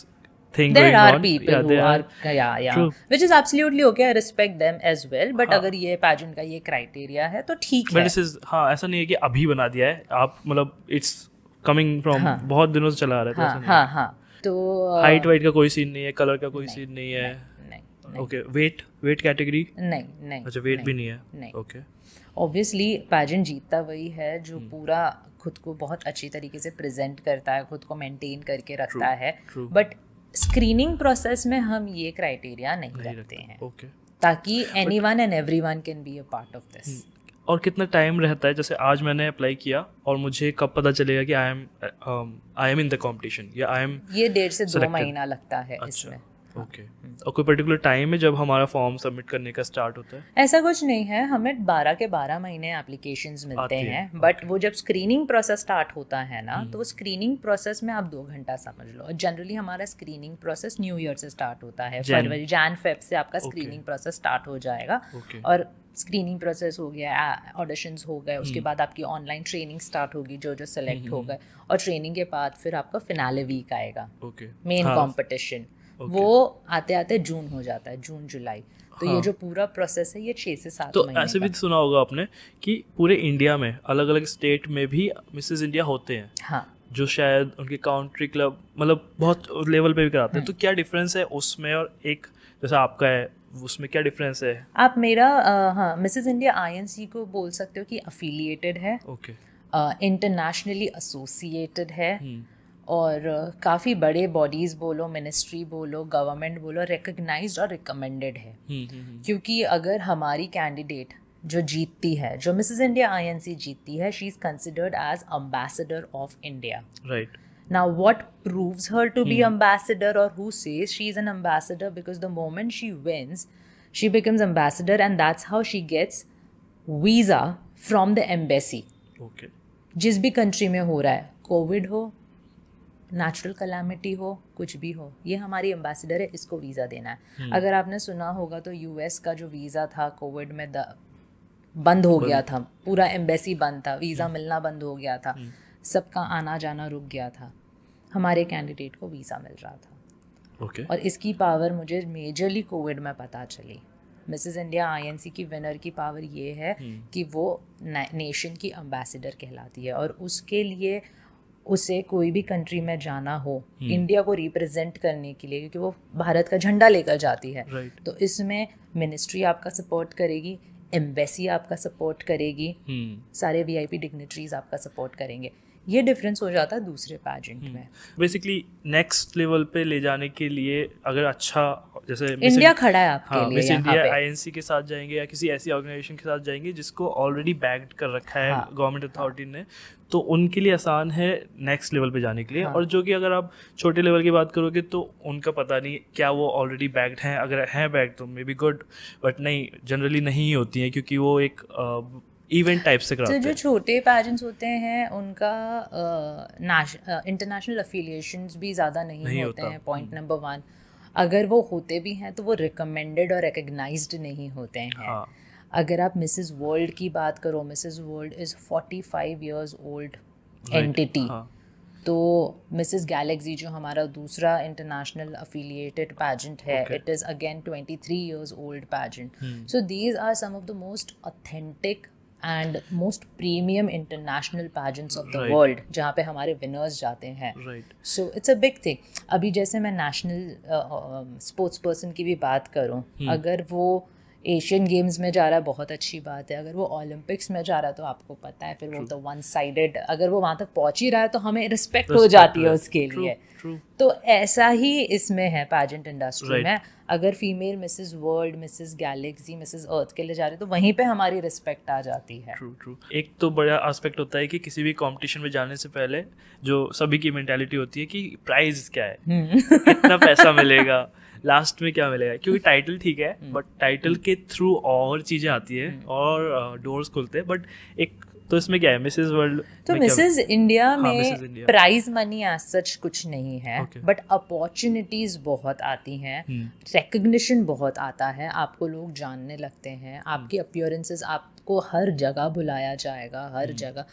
thing there going are on. people yeah, who are, are yeah yeah true. which is absolutely okay i respect them as well but agar ye pageant ka ye criteria hai to theek hai but this is ha aisa nahi hai ki abhi bana diya hai aap matlab it's coming from bahut dino se chala चला रहा है ha हाँ, हाँ. तो height white का कोई scene नहीं है कलर का कोई सीन नहीं ओके वेट वेट कैटेगरी नहीं नहीं अच्छा वेट भी नहीं है नहीं ओके ऑब्वियसली पैजेंट जीतता वही है जो hmm. पूरा खुद को बहुत अच्छी तरीके से प्रेजेंट करता है खुद को मेंटेन करके रखता true, है बट स्क्रीनिंग प्रोसेस में हम ये क्राइटेरिया नहीं, नहीं रखते हैं okay. ताकि anyone and everyone can be a part of this और कितना टाइम रहता है जैसे आज मैंने अप्लाई किया और मुझे कब पता चलेगा कि I am I am in the competition या आई एम ये डेढ़ से selected. दो महीना लगता है अच्छा. इसमें ओके okay. और कोई पर्टिकुलर टाइम है जब हमारा फॉर्म सबमिट करने का स्टार्ट होता है ऐसा कुछ नहीं है हमें बारह के बारह महीने एप्लीकेशन मिलते हैं, हैं बट okay. वो जब स्क्रीनिंग प्रोसेस स्टार्ट होता है ना हम्म। तो स्क्रीनिंग प्रोसेस में आप दो घंटा समझ लो जनरली हमारा स्क्रीनिंग प्रोसेस न्यू ईयर से स्टार्ट होता है फरवरी जैन फेब से आपका स्क्रीनिंग प्रोसेस स्टार्ट हो जाएगा और स्क्रीनिंग प्रोसेस हो गया ऑडिशन हो गए उसके हम्म। बाद आपकी ऑनलाइन ट्रेनिंग स्टार्ट होगी जो जो सेलेक्ट हम्म, हो गए और ट्रेनिंग के बाद फिर आपका फिनाले वीक आएगा मेन कॉम्पिटिशन okay. वो आते आते जून हो जाता है जून जुलाई तो हाँ. ये जो पूरा प्रोसेस है ये छः से सात तो ऐसे भी सुना होगा आपने कि पूरे इंडिया में अलग अलग स्टेट में भी मिसेज इंडिया होते हैं हाँ जो शायद उनके काउंट्री क्लब मतलब बहुत लेवल पे भी कराते हैं हम्म। तो क्या डिफरेंस है उसमें और एक जैसा आपका है उसमें क्या डिफरेंस है आप मेरा हाँ मिसेज इंडिया आई को बोल सकते हो कि अफिलिएटेड है ओके इंटरनेशनली एसोसिएटेड है हुँ. हम्म। और काफ़ी बड़े बॉडीज़ बोलो मिनिस्ट्री बोलो गवर्नमेंट बोलो रिकग्नाइज और रिकमेंडेड है हम्म, हम्म, हम्म। क्योंकि अगर हमारी कैंडिडेट जो जीतती है जो मिसेज इंडिया आईएनसी जीतती है she is considered as ambassador of India right now what proves her to be ambassador और who says she is an ambassador because the moment she wins she becomes ambassador and that's how she gets visa from the embassy जिस भी country में हो रहा है Covid हो natural calamity हो कुछ भी हो ये हमारी एम्बेसडर है इसको वीज़ा देना है हम्म। अगर आपने सुना होगा तो यूएस का जो वीज़ा था कोविड में द, बंद हो गया था पूरा एम्बेसी बंद था वीज़ा हम्म। मिलना बंद हो गया था हम्म। सबका आना जाना रुक गया था हमारे कैंडिडेट को वीज़ा मिल रहा था okay. और इसकी पावर मुझे मेजरली कोविड में पता चली मिसेस इंडिया आईएनसी की विनर की पावर ये है कि वो नेशन की एम्बेसडर कहलाती है और उसके लिए उसे कोई भी कंट्री में जाना हो इंडिया हम्म। को रिप्रेजेंट करने के लिए क्योंकि वो भारत का झंडा लेकर जाती है right. तो इसमें मिनिस्ट्री आपका सपोर्ट करेगी एम्बेसी आपका सपोर्ट करेगी हम्म। सारे वीआईपी डिग्नेटरीज आपका सपोर्ट करेंगे ये डिफरेंस हो जाता है दूसरे पैजेंट हम्म। में बेसिकली नेक्स्ट लेवल पे ले जाने के लिए अगर अच्छा जैसे इंडिया खड़ा है आपके हाँ, लिए मिस इंडिया आईएनसी के साथ जाएंगे या किसी ऐसी ऑर्गेनाइजेशन के साथ जाएंगे जिसको ऑलरेडी बैग्ड कर रखा है गवर्नमेंट हाँ, अथॉरिटी हाँ, ने तो उनके लिए आसान है नेक्स्ट लेवल पे जाने के लिए हाँ। और जो कि अगर आप छोटे लेवल की बात करोगे तो उनका पता नहीं क्या वो ऑलरेडी बैग्ड हैं अगर हैं बैग तो मे बी गुड बट नहीं जनरली नहीं होती हैं क्योंकि वो एक इवेंट टाइप से तो कराते हैं जो छोटे पेरेंट्स होते हैं उनका इंटरनेशनल अफिलियशन भी ज़्यादा नहीं, नहीं होते हैं पॉइंट नंबर वन अगर वो होते भी हैं तो वो रिकमेंडेड और रिकगनाइज नहीं होते हैं हाँ. अगर आप मिसेस वर्ल्ड की बात करो Mrs World is forty five years old entity तो मिसेस गैलेक्सी जो हमारा दूसरा इंटरनेशनल अफिलिएटेड पैजेंट है it is again three years old pageant so these are some of the most authentic and most premium international pageants of the world जहाँ पे हमारे winners जाते हैं so it's a big thing अभी जैसे मैं national sports person की भी बात करूँ hmm. अगर वो एशियन गेम्स में जा रहा है बहुत अच्छी बात है अगर वो ओलंपिक्स में जा रहा है तो आपको पता है फिर वो तो वन साइडेड अगर वो वहाँ तक पहुँच ही रहा है तो हमें रिस्पेक्ट हो जाती है उसके लिए तो ऐसा ही इसमें है पैजेंट इंडस्ट्री में अगर female Mrs World Mrs Galaxy Mrs Earth के लिए जा रहे तो वहीं पे हमारी रिस्पेक्ट आ जाती है true, true. एक तो बड़ा आस्पेक्ट होता है कि किसी भी कंपटीशन में जाने से पहले जो सभी की मेंटेलिटी होती है कि प्राइज क्या है हम्म। कितना पैसा मिलेगा लास्ट में क्या मिलेगा क्योंकि टाइटल ठीक है बट हम्म। टाइटल हम्म। के थ्रू और चीज़ें आती है हम्म। और डोर्स खुलते हैं बट एक तो इसमें क्या है मिसेज वर्ल्ड तो मिसेज इंडिया हाँ, में प्राइज मनी एज सच कुछ नहीं है बट अपॉर्चुनिटीज बहुत आती हैं रिकग्निशन बहुत आता है आपको लोग जानने लगते हैं आपकी अपियरेंसेस आपको हर जगह बुलाया जाएगा हर जगह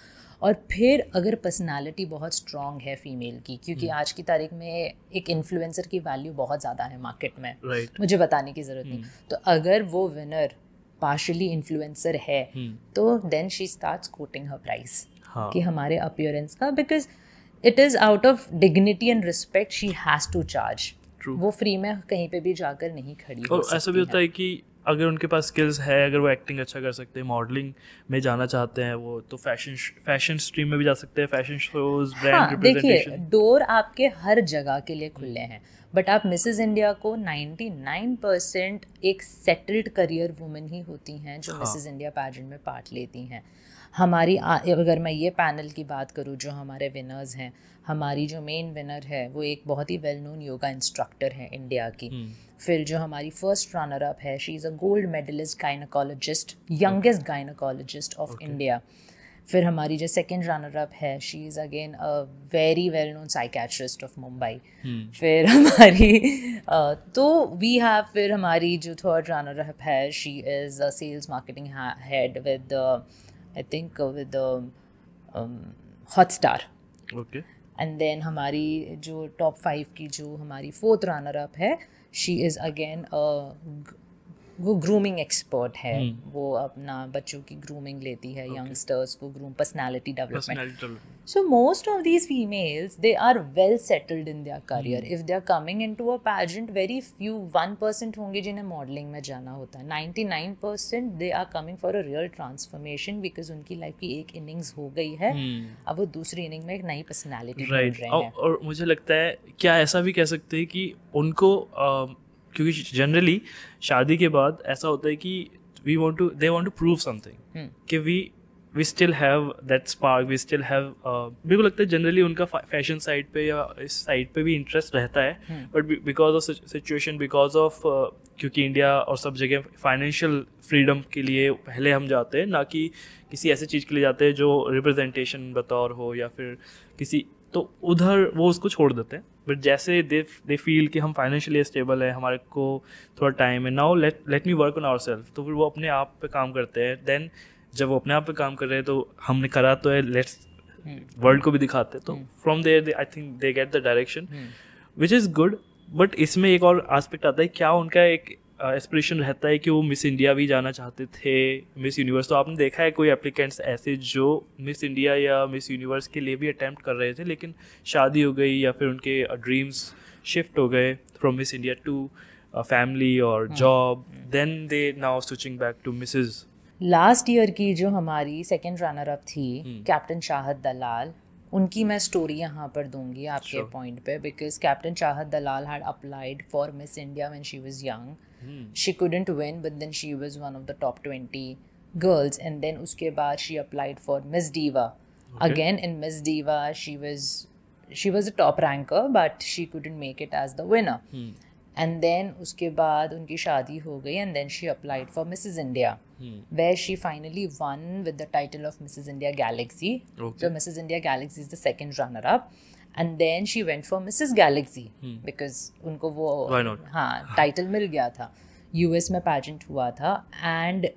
और फिर अगर पर्सनालिटी बहुत स्ट्रांग है फीमेल की क्योंकि हम्म। आज की तारीख में एक इन्फ्लुएंसर की वैल्यू बहुत ज़्यादा है मार्केट में right. मुझे बताने की ज़रूरत नहीं हम्म। तो अगर वो विनर पार्शली इन्फ्लुएंसर है हम्म। तो then she start quoting her price कि हमारे अपियरेंस का because it is out of dignity and respect she has to charge वो फ्री में कहीं पे भी जाकर नहीं खड़ी और ऐसा भी होता है कि अगर उनके पास स्किल्स है अगर वो एक्टिंग अच्छा कर सकते हैं मॉडलिंग में जाना चाहते हैं वो तो फैशन फैशन स्ट्रीम में भी जा सकते हैं फैशन शोज ब्रांड रिप्रेजेंटेशन देखिए डोर आपके हर जगह के लिए खुले हैं बट आप मिसेज इंडिया को 99 परसेंट एक सेटल्ड करियर वुमेन ही होती हैं जो हाँ। मिसेज इंडिया पैजेंट में पार्ट लेती हैं हमारी अगर मैं ये पैनल की बात करूँ जो हमारे विनर्स हैं हमारी जो मेन विनर है वो एक बहुत ही वेल नोन योगा इंस्ट्रक्टर है इंडिया की हम्म। फिर जो हमारी फर्स्ट रनर अप है she is a gold medallist gynaecologist youngest gynaecologist of India फिर हमारी जो सेकेंड रनर अप है she is again a very well known psychiatrist of Mumbai फिर हमारी तो वी हैव फिर हमारी जो थर्ड रनर अप है she is a sales marketing head with I think with Hotstar okay and then हमारी जो टॉप फाइव की जो हमारी फोर्थ रनर अप है शी इज़ अगेन वो ग्रूमिंग एक्सपर्ट है hmm. वो अपना बच्चों की ग्रूमिंग लेती है यंगस्टर्स को groom personality development so most of these females they are well settled in their career if they are coming into a pageant very few one percent होंगे जिन्हें मॉडलिंग में जाना होता है ninety nine percent they are coming for a real transformation because उनकी life की एक innings हो गई है hmm. अब वो दूसरी इनिंग में एक नई पर्सनैलिटी राइट और मुझे लगता है क्या ऐसा भी कह सकते हैं कि उनको क्योंकि जनरली शादी के बाद ऐसा होता है कि we want to they want to prove something कि we we still have that spark we still have मेरे को लगता है जनरली उनका फैशन साइड पे या इस साइड पे भी इंटरेस्ट रहता है but because of situation because of क्योंकि इंडिया और सब जगह फाइनेंशियल फ्रीडम के लिए पहले हम जाते हैं ना कि किसी ऐसी चीज़ के लिए जाते हैं जो रिप्रेजेंटेशन बतौर हो या फिर किसी तो उधर वो उसको छोड़ देते हैं बट जैसे दे दे फील कि हम फाइनेंशियली स्टेबल है हमारे को थोड़ा टाइम है now let let me work on our self तो फिर वो अपने आप पे काम करते हैं देन जब वो अपने आप पे काम कर रहे हैं तो हमने करा तो है लेट्स वर्ल्ड hmm. को भी दिखाते हैं तो from there I think they get the direction which is good but इसमें एक और आस्पेक्ट आता है क्या उनका एक एस्परेशन रहता है कि वो मिस इंडिया भी जाना चाहते थे मिस यूनिवर्स तो आपने देखा है कोई एप्लीकेंट्स ऐसे जो मिस इंडिया या मिस यूनिवर्स के लिए भी अटैम्प्ट कर रहे थे लेकिन शादी हो गई या फिर उनके ड्रीम्स शिफ्ट हो गए from Miss India to family और job then they now switching back to Mrs last year की जो हमारी सेकेंड रनर अप थी कैप्टन शाहद दलाल उनकी मैं स्टोरी यहाँ पर दूंगी आपके पॉइंट sure. पे because captain Shahad Dalal had applied for Miss India when she was young hmm. she couldn't win but then she was one of the top 20 girls and then uske baad she applied for miss diva okay. again in miss diva she was she was a top ranker but she couldn't make it as the winner hmm. And then उसके बाद उनकी शादी हो गई and then she applied for Mrs India where she finally won with the title of Mrs India Galaxy जो Mrs India Galaxy is the second runner up and then she went for Mrs Galaxy because उनको वो हाँ title मिल गया था US में pageant हुआ था and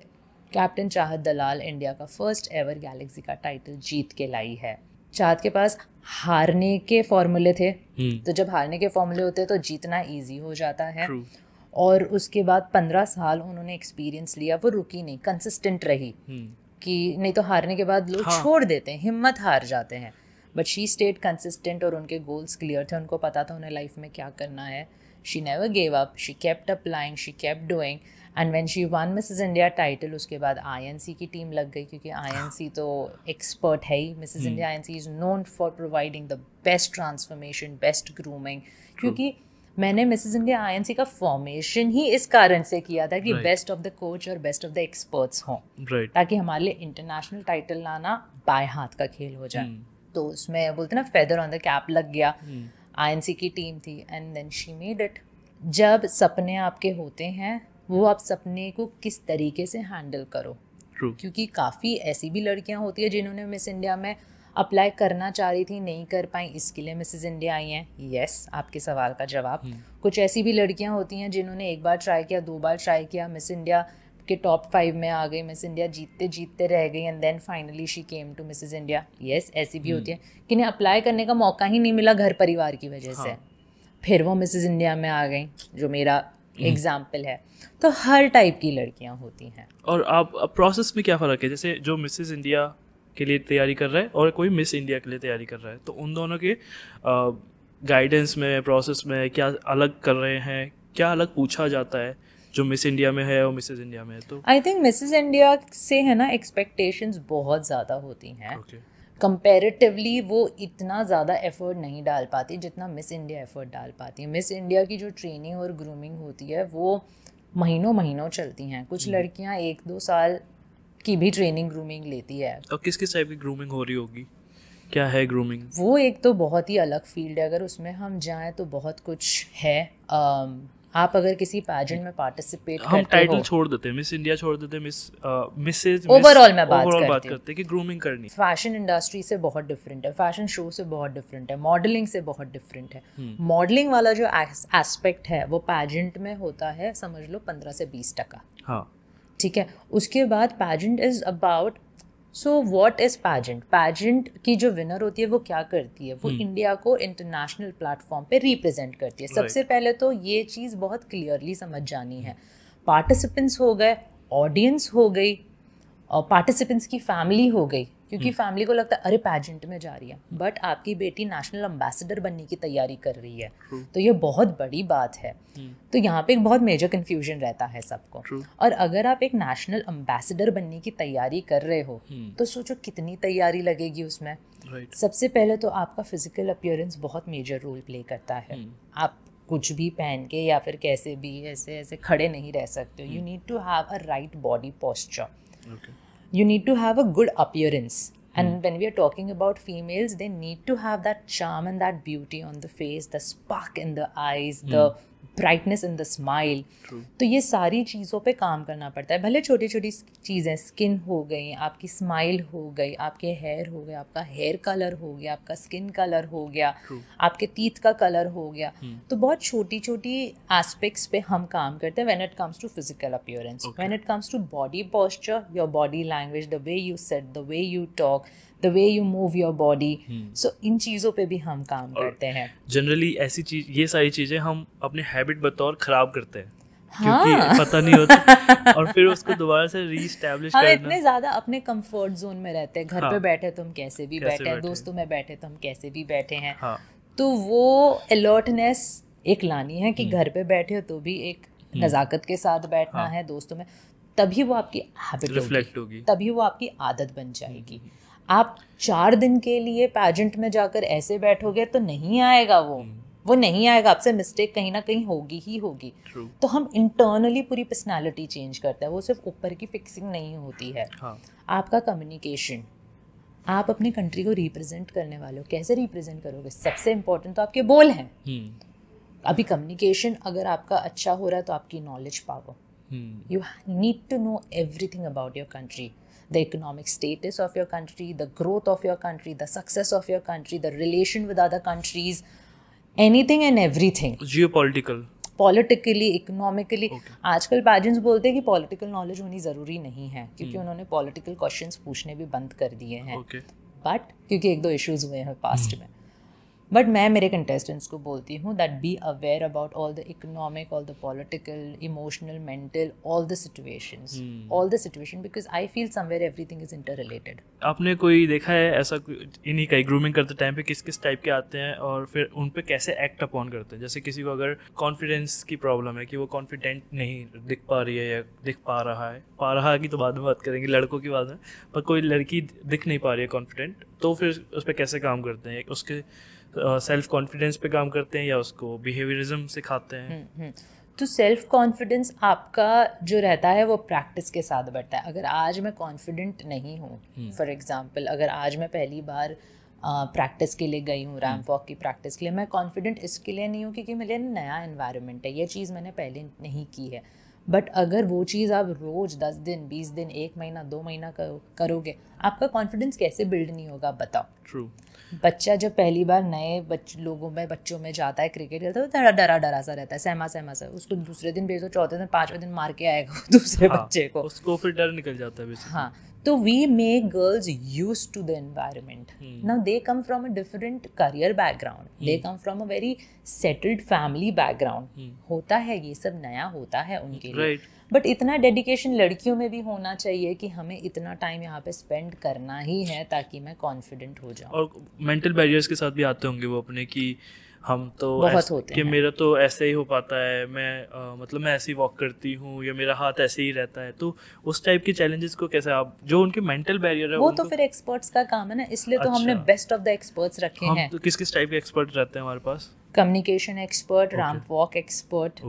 captain Chahat Dalal India का फर्स्ट एवर गैलेक्सी का टाइटल जीत के लाई है चाहत के पास हारने के फॉर्मूले थे hmm. तो जब हारने के फॉर्मूले होते तो जीतना ईजी हो जाता है True. और उसके बाद पंद्रह साल उन्होंने एक्सपीरियंस लिया वो रुकी नहीं कंसिस्टेंट रही hmm. कि नहीं तो हारने के बाद लोग हाँ। छोड़ देते हैं हिम्मत हार जाते हैं बट शी स्टेट कंसिस्टेंट और उनके गोल्स क्लियर थे उनको पता था उन्हें लाइफ में क्या करना है she never gave up she kept applying she kept doing and when she won Mrs India title उसके बाद आई एन सी की टीम लग गई क्योंकि आई एन सी तो एक्सपर्ट है ही Mrs India she is known for providing the best transformation best grooming क्योंकि मैंने Mrs India I N C का फॉर्मेशन ही इस कारण से किया था कि बेस्ट ऑफ द कोच और बेस्ट ऑफ द एक्सपर्ट्स हों ताकि हमारे लिए इंटरनेशनल टाइटल लाना बाय हाथ का खेल हो जाए हम्म। तो उसमें बोलते ना फेदर ऑन द कैप लग गया आई हम्म। की टीम थी and then she made it जब सपने आपके होते हैं वो आप सपने को किस तरीके से हैंडल करो True. क्योंकि काफ़ी ऐसी भी लड़कियां होती हैं जिन्होंने मिस इंडिया में अप्लाई करना चाह रही थी नहीं कर पाई इसके लिए मिसेज इंडिया आई हैं यस yes, आपके सवाल का जवाब hmm. कुछ ऐसी भी लड़कियां होती हैं जिन्होंने एक बार ट्राई किया दो बार ट्राई किया मिस इंडिया के टॉप फाइव में आ गई मिस इंडिया जीतते जीतते रह गई and then finally she came to Mrs India yes ऐसी भी होती है हम्म। कि नहीं अप्लाई करने का मौका ही नहीं मिला घर परिवार की वजह से हाँ। फिर वो मिसेज इंडिया में आ गई जो मेरा एग्जाम्पल हम्म। है तो हर टाइप की लड़कियाँ होती हैं और आप प्रोसेस में क्या फ़र्क है जैसे जो मिसेज इंडिया के लिए तैयारी कर रहा है और कोई मिस इंडिया के लिए तैयारी कर रहा है तो उन दोनों के गाइडेंस में प्रोसेस में क्या अलग कर रहे हैं क्या अलग पूछा जाता है जो मिस इंडिया में है और मिसेज इंडिया में है तो आई थिंक मिसेज इंडिया से है ना एक्सपेक्टेशंस बहुत ज़्यादा होती हैं कंपेरेटिवली okay. वो इतना ज़्यादा एफर्ट नहीं डाल पाती जितना मिस इंडिया एफर्ट डाल पाती है मिस इंडिया की जो ट्रेनिंग और ग्रूमिंग होती है वो महीनों महीनों चलती हैं कुछ hmm. लड़कियाँ एक दो साल की भी ट्रेनिंग ग्रूमिंग लेती है और तो किस किस टाइप की ग्रूमिंग हो रही होगी क्या है ग्रूमिंग वो एक तो बहुत ही अलग फील्ड है अगर उसमें हम जाएं तो बहुत कुछ है um, आप अगर किसी पैजेंट में पार्टिसिपेट हम टाइटल छोड़ देते हैं मिस इंडिया छोड़ देते हैं मिस मिसेज ओवरऑल मैं बात करते, बात करते हैं कि ग्रूमिंग करनी फैशन इंडस्ट्री से बहुत डिफरेंट है फैशन शो से बहुत डिफरेंट है मॉडलिंग से बहुत डिफरेंट है मॉडलिंग hmm. वाला जो एस्पेक्ट है वो पैजेंट में होता है समझ लो पंद्रह से बीस टका हाँ ठीक है उसके बाद pageant is about so what is pageant pageant की जो विनर होती है वो क्या करती है वो hmm. हम्म। इंडिया को इंटरनेशनल प्लेटफॉर्म पे रिप्रेजेंट करती है right. सबसे पहले तो ये चीज़ बहुत क्लियरली समझ जानी है पार्टिसिपेंट्स हो गए ऑडियंस हो गई और पार्टिसिपेंट्स की फैमिली हो गई क्योंकि फैमिली हम्म। को लगता है अरे पैजेंट में जा रही है बट आपकी बेटी नेशनल एम्बेसडर बनने की तैयारी कर रही है तो ये बहुत बड़ी बात है हम्म। तो यहाँ पे एक बहुत मेजर कन्फ्यूजन रहता है सबको और अगर आप एक नेशनल एम्बेसडर बनने की तैयारी कर रहे हो हम्म। तो सोचो कितनी तैयारी लगेगी उसमें right. सबसे पहले तो आपका फिजिकल अपियरेंस बहुत मेजर रोल प्ले करता है आप कुछ भी पहन के या फिर कैसे भी ऐसे ऐसे खड़े नहीं रह सकते you need to have a right body posture you need to have a good appearance. And hmm. when we are talking about females, they need to have that charm and that beauty on the face, the spark in the eyes, the hmm. Brightness in the smile तो ये सारी चीज़ों पे काम करना पड़ता है भले छोटी छोटी चीज़ें स्किन हो गई आपकी स्माइल हो गई आपके हेयर हो गए आपका हेयर कलर हो गया आपका स्किन कलर हो गया True. आपके तीत का कलर हो गया hmm. तो बहुत छोटी छोटी एस्पेक्ट्स पे हम काम करते हैं when it comes to physical appearance when it comes to body posture your body language the way you set the way you talk the way you move your body so इन चीज़ों पे भी हम काम करते हैं जनरली ऐसी चीज ये सारी चीज़ें हम अपने हैबिट बतौर खराब करते हैं हाँ. क्योंकि पता नहीं होता और फिर उसको दोबारा से रीस्टैब्लिश करना इतने ज्यादा अपने कंफर्ट जोन में रहते हैं घर हाँ, पे बैठे तो हम कैसे भी कैसे बैठे, हैं दोस्तों में बैठे तो हम कैसे भी बैठे हैं हाँ, तो वो अलर्टनेस एक लानी है कि hmm. घर पे बैठे हो तो भी एक hmm. नज़ाकत के साथ बैठना हाँ, है दोस्तों में तभी वो आपकी हैबिट रिफ्लेक्ट होगी तभी वो आपकी आदत बन जाएगी hmm. आप चार दिन के लिए पैजेंट में जाकर ऐसे बैठोगे तो नहीं आएगा वो हम्म। वो नहीं आएगा आपसे मिस्टेक कहीं ना कहीं होगी ही होगी True. तो हम इंटरनली पूरी पर्सनालिटी चेंज करते हैं वो सिर्फ ऊपर की फिक्सिंग नहीं होती है हाँ. आपका कम्युनिकेशन आप अपनी कंट्री को रिप्रेजेंट करने वाले हो कैसे रिप्रेजेंट करोगे सबसे इम्पोर्टेंट तो आपके बोल हैं hmm. अभी कम्युनिकेशन अगर आपका अच्छा हो रहा है तो आपकी नॉलेज पाओ you need to know everything about your country the economic status of your country, the growth of your country, the success of your country, the relation with other countries, anything and everything. Geopolitical. Politically economically okay. आजकल parents बोलते हैं कि political knowledge होनी ज़रूरी नहीं है क्योंकि hmm. उन्होंने पॉलिटिकल क्वेश्चंस पूछने भी बंद कर दिए हैं बट okay. क्योंकि एक दो इश्यूज हुए हैं पास्ट hmm. में बट मैं मेरे कंटेस्टेंट्स को बोलती हूँ that be aware about all the economic all the political emotional mental all the situation all the situation because I feel somewhere everything is interrelated आपने कोई देखा है ऐसा इन्हीं का ग्रूमिंग करते टाइम पे किस किस टाइप के आते हैं और फिर उन पर कैसे एक्ट अपॉन करते हैं जैसे किसी को अगर कॉन्फिडेंस की प्रॉब्लम है कि वो कॉन्फिडेंट नहीं दिख पा रही है या दिख पा रहा है पा रहा है कि तो बाद में बात करेंगे लड़कों की बात में पर कोई लड़की दिख नहीं पा रही है कॉन्फिडेंट तो फिर उस पर कैसे काम करते हैं उसके सेल्फ uh, कॉन्फिडेंस पे काम करते हैं या उसको बिहेवियरिज्म सिखाते हैं हम्म, हम्म। तो सेल्फ कॉन्फिडेंस आपका जो रहता है वो प्रैक्टिस के साथ बढ़ता है अगर आज मैं कॉन्फिडेंट नहीं हूँ फॉर एग्जाम्पल हम्म। अगर आज मैं पहली बार प्रैक्टिस के लिए गई हूँ रैम वॉक की प्रैक्टिस के लिए मैं कॉन्फिडेंट इसके लिए नहीं हूँ क्योंकि मेरे लिए नया इन्वायरमेंट है ये चीज़ मैंने पहले नहीं की है बट अगर वो चीज़ आप रोज़ दस दिन बीस दिन एक महीना दो महीना करो, करोगे आपका कॉन्फिडेंस कैसे बिल्ड नहीं होगा बताओ ट्रू बच्चा जब पहली बार नए बच्च, लोगों में बच्चों में जाता है क्रिकेट खेलता है तो डरा डरा सा रहता है सहमा सहमा सा उसको दूसरे दिन भेज दो चौथे दिन पाँचवें दिन मार के आएगा दूसरे हाँ, बच्चे को उसको फिर डर निकल जाता है हाँ तो we make girls used to the environment now they come from a different career background they come from a very settled family background होता है ये सब नया होता है उनके लिए बट इतना डेडिकेशन लड़कियों में भी होना चाहिए कि हमें इतना टाइम यहाँ पे स्पेंड करना ही है ताकि मैं कॉन्फिडेंट हो जाऊँ और मेंटल बैरियर्स के साथ भी आते होंगे वो अपने की हम तो बहुत होते कि हैं मेरा तो ऐसे ही हो पाता है मैं आ, मतलब मैं ऐसे ही वॉक करती हूँ या मेरा हाथ ऐसे ही रहता है तो उस टाइप के चैलेंजेस को कैसे आप जो उनके मेंटल बैरियर है वो तो फिर एक्सपर्ट्स का काम है ना इसलिए तो हमने बेस्ट ऑफ द एक्सपर्ट्स रखे हैं तो किस किस टाइप के एक्सपर्ट रहते हैं हमारे पास communication expert ramp walk expert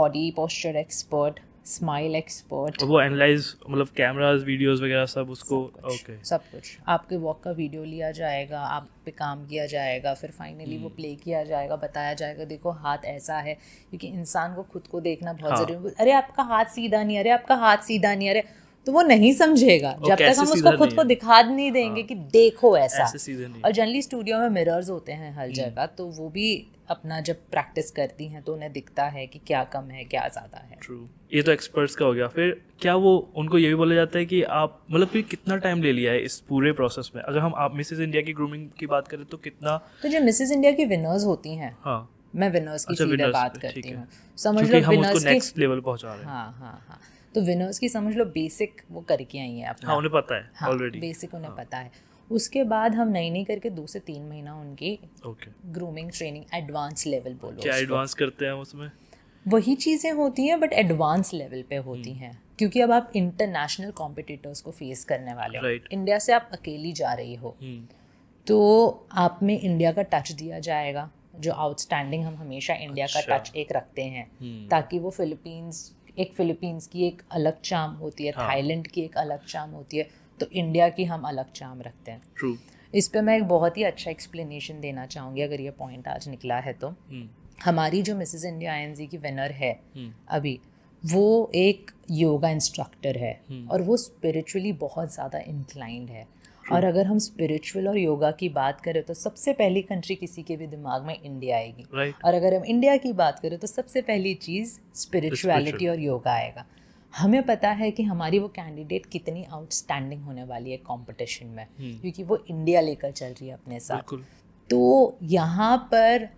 body posture expert smile expert वो एनालाइज मतलब कैमरास वीडियोस वगैरह सब उसको ओके okay. सब कुछ आपके वॉक का वीडियो लिया जाएगा आप पे काम किया जाएगा फिर फाइनली वो प्ले hmm. किया जाएगा बताया जाएगा देखो हाथ ऐसा है क्योंकि इंसान को खुद को देखना बहुत हाँ. जरूरी अरे आपका हाथ सीधा नहीं अरे आपका हाथ सीधा नहीं अरे तो वो नहीं समझेगा okay, जब तक हम उसको खुद को दिखा नहीं देंगे हाँ, कि देखो ऐसा और जनरली स्टूडियो में मिरर्स होते हैं हर hmm. जगह तो वो भी अपना जब प्रैक्टिस करती हैं तो उन्हें दिखता है कि क्या कम है क्या ज़्यादा है ट्रू ये तो एक्सपर्ट्स का हो गया फिर क्या वो उनको ये भी बोला जाता है कि आप मतलब फिर कितना टाइम ले लिया है इस पूरे प्रोसेस में अगर हम आप मिसेज इंडिया की ग्रूमिंग की बात करें तो कितना तो जो मिसेज इंडिया की विनर्स होती हैं हाँ मैं विनर्स की अच्छा, विनर्स बात करती हूँ समझ लो विनर्स नेक्स्ट लेवल पहुँचा रहे हैं हाँ हाँ हाँ तो विनर्स की समझ लो बेसिक वो करके आई है अपना हाँ, उन्हें पता है ऑलरेडी हाँ, बेसिक उन्हें हाँ. पता है उसके बाद हम नई नई करके दो से तीन महीना उनकी ग्रूमिंग ट्रेनिंग एडवांस लेवल बोलो क्या एडवांस करते हैं उसमें वही चीज़ें होती हैं बट एडवांस लेवल पे होती हम्म। हैं क्योंकि अब आप इंटरनेशनल कॉम्पिटिटर्स को फेस करने वाले हो right. इंडिया से आप अकेली जा रही हो hmm. तो आप में इंडिया का टच दिया जाएगा जो आउटस्टैंडिंग हम हमेशा इंडिया अच्छा। का टच एक रखते हैं hmm. ताकि वो फिलीपींस एक फिलीपींस की एक अलग चाम होती है हाँ. थाईलैंड की एक अलग चाम होती है तो इंडिया की हम अलग चाम रखते हैं इस पर मैं एक बहुत ही अच्छा एक्सप्लेनेशन देना चाहूँगी अगर ये पॉइंट आज निकला है तो hmm. हमारी जो मिसेज इंडिया आई की विनर है hmm. अभी वो एक योगा इंस्ट्रक्टर है hmm. और वो स्पिरिचुअली बहुत ज़्यादा इंक्लाइंड है और अगर हम स्पिरिचुअल और योगा की बात करें तो सबसे पहली कंट्री किसी के भी दिमाग में इंडिया आएगी right. और अगर हम इंडिया की बात करें तो सबसे पहली चीज़ स्पिरिचुअलिटी और योगा आएगा हमें पता है कि हमारी वो कैंडिडेट कितनी आउटस्टैंडिंग होने वाली है कंपटीशन में हम्म। क्योंकि वो इंडिया लेकर चल रही है अपने साथ तो यहाँ पर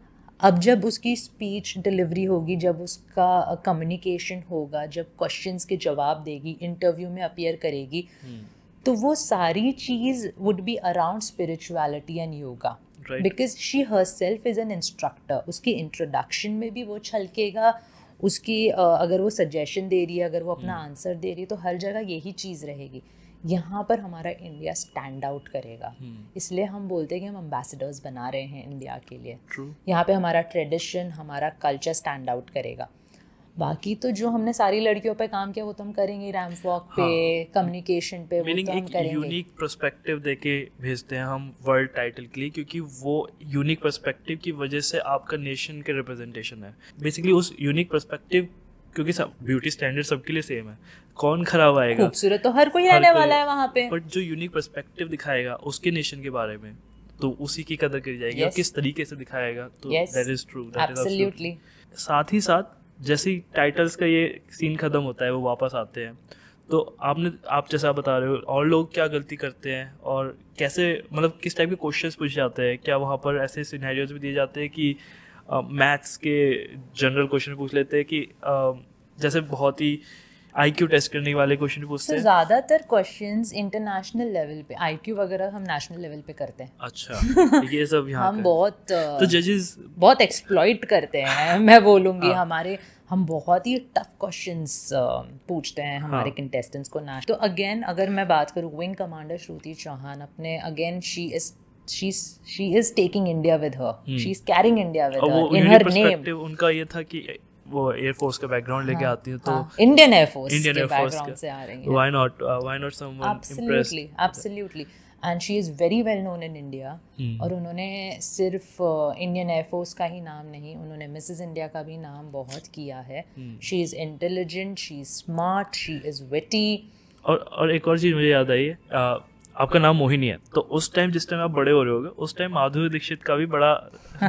अब जब उसकी स्पीच डिलीवरी होगी जब उसका कम्युनिकेशन होगा जब क्वेश्चंस के जवाब देगी इंटरव्यू में अपियर करेगी हम्म। तो वो सारी चीज़ would be around spirituality and yoga because she herself is an instructor उसकी इंट्रोडक्शन में भी वो छलकेगा उसकी अगर वो सजेशन दे रही है अगर वो अपना आंसर हम्म। दे रही है तो हर जगह यही चीज़ रहेगी यहाँ पर हमारा इंडिया स्टैंड आउट करेगा हम्म। इसलिए हम बोलते हैं कि हम एम्बेसडर्स बना रहे हैं इंडिया के लिए यहाँ पे हमारा ट्रेडिशन हमारा कल्चर स्टैंड आउट करेगा बाकी तो जो हमने सारी लड़कियों पे काम किया वो तो हम करेंगे रैम्प वॉक पे कम्युनिकेशन हाँ। पे वो तो हम करेंगे यूनिक पर्सपेक्टिव देके भेजते हैं हम वर्ल्ड टाइटल के लिए क्योंकि वो यूनिक पर्सपेक्टिव की वजह से आपका नेशन के रिप्रेजेंटेशन है बेसिकली उस यूनिक पर्सपेक्टिव क्योंकि सब ब्यूटी स्टैंडर्ड सबके लिए सेम है कौन खराब आएगा खूबसूरत तो हर कोई रहने वाला है वहाँ पे बट जो यूनिक पर्सपेक्टिव दिखाएगा उसके नेशन के बारे में तो उसी की कदर करी जाएगी yes. किस तरीके से दिखाएगा तो that is true that is absolutely साथ ही साथ जैसे ही टाइटल्स का ये सीन ख़त्म होता है वो वापस आते हैं तो आपने आप जैसा बता रहे हो और लोग क्या गलती करते हैं और कैसे मतलब किस टाइप के क्वेश्चंस पूछे जाते हैं क्या वहाँ पर ऐसे सिनेरियोज भी दिए जाते हैं कि मैथ्स के जनरल क्वेश्चन पूछ लेते हैं कि आ, जैसे बहुत ही आईक्यू टेस्ट करने वाले क्वेश्चन पूछते हैं ज्यादातर क्वेश्चंस इंटरनेशनल लेवल पे आईक्यू वगैरह हम नेशनल लेवल पे करते हैं अच्छा ये सब यहां हम बहुत तो जजेस बहुत एक्सप्लॉइट करते हैं मैं बोलूँगी हाँ। हमारे हम बहुत ही टफ क्वेश्चंस पूछते हैं हाँ। हमारे कंटेस्टेंट्स को ना तो अगेन अगर मैं बात करूं विंग कमांडर श्रुति चौहान अपने again she is she's she is taking India with her. Hmm. Hmm. she's carrying India with her in her name. उनका ये था कि वो एयरफोर्स का बैकग्राउंड लेके हाँ, आती हूँ तो इंडियन एयरफोर्स इंडियन एयरफोर्स से आ रही हैं why not why not someone absolutely absolutely and she is very well known in India और उन्होंने सिर्फ इंडियन uh, एयरफोर्स का ही नाम नहीं उन्होंने मिसेज इंडिया का भी नाम बहुत किया है she is intelligent she is smart she is witty और और एक और चीज़ मुझे याद आई है uh, आपका नाम मोहिनी है तो उस टाइम जिस टाइम आप बड़े हो रहे होगे उस टाइम माधुरी दीक्षित का भी बड़ा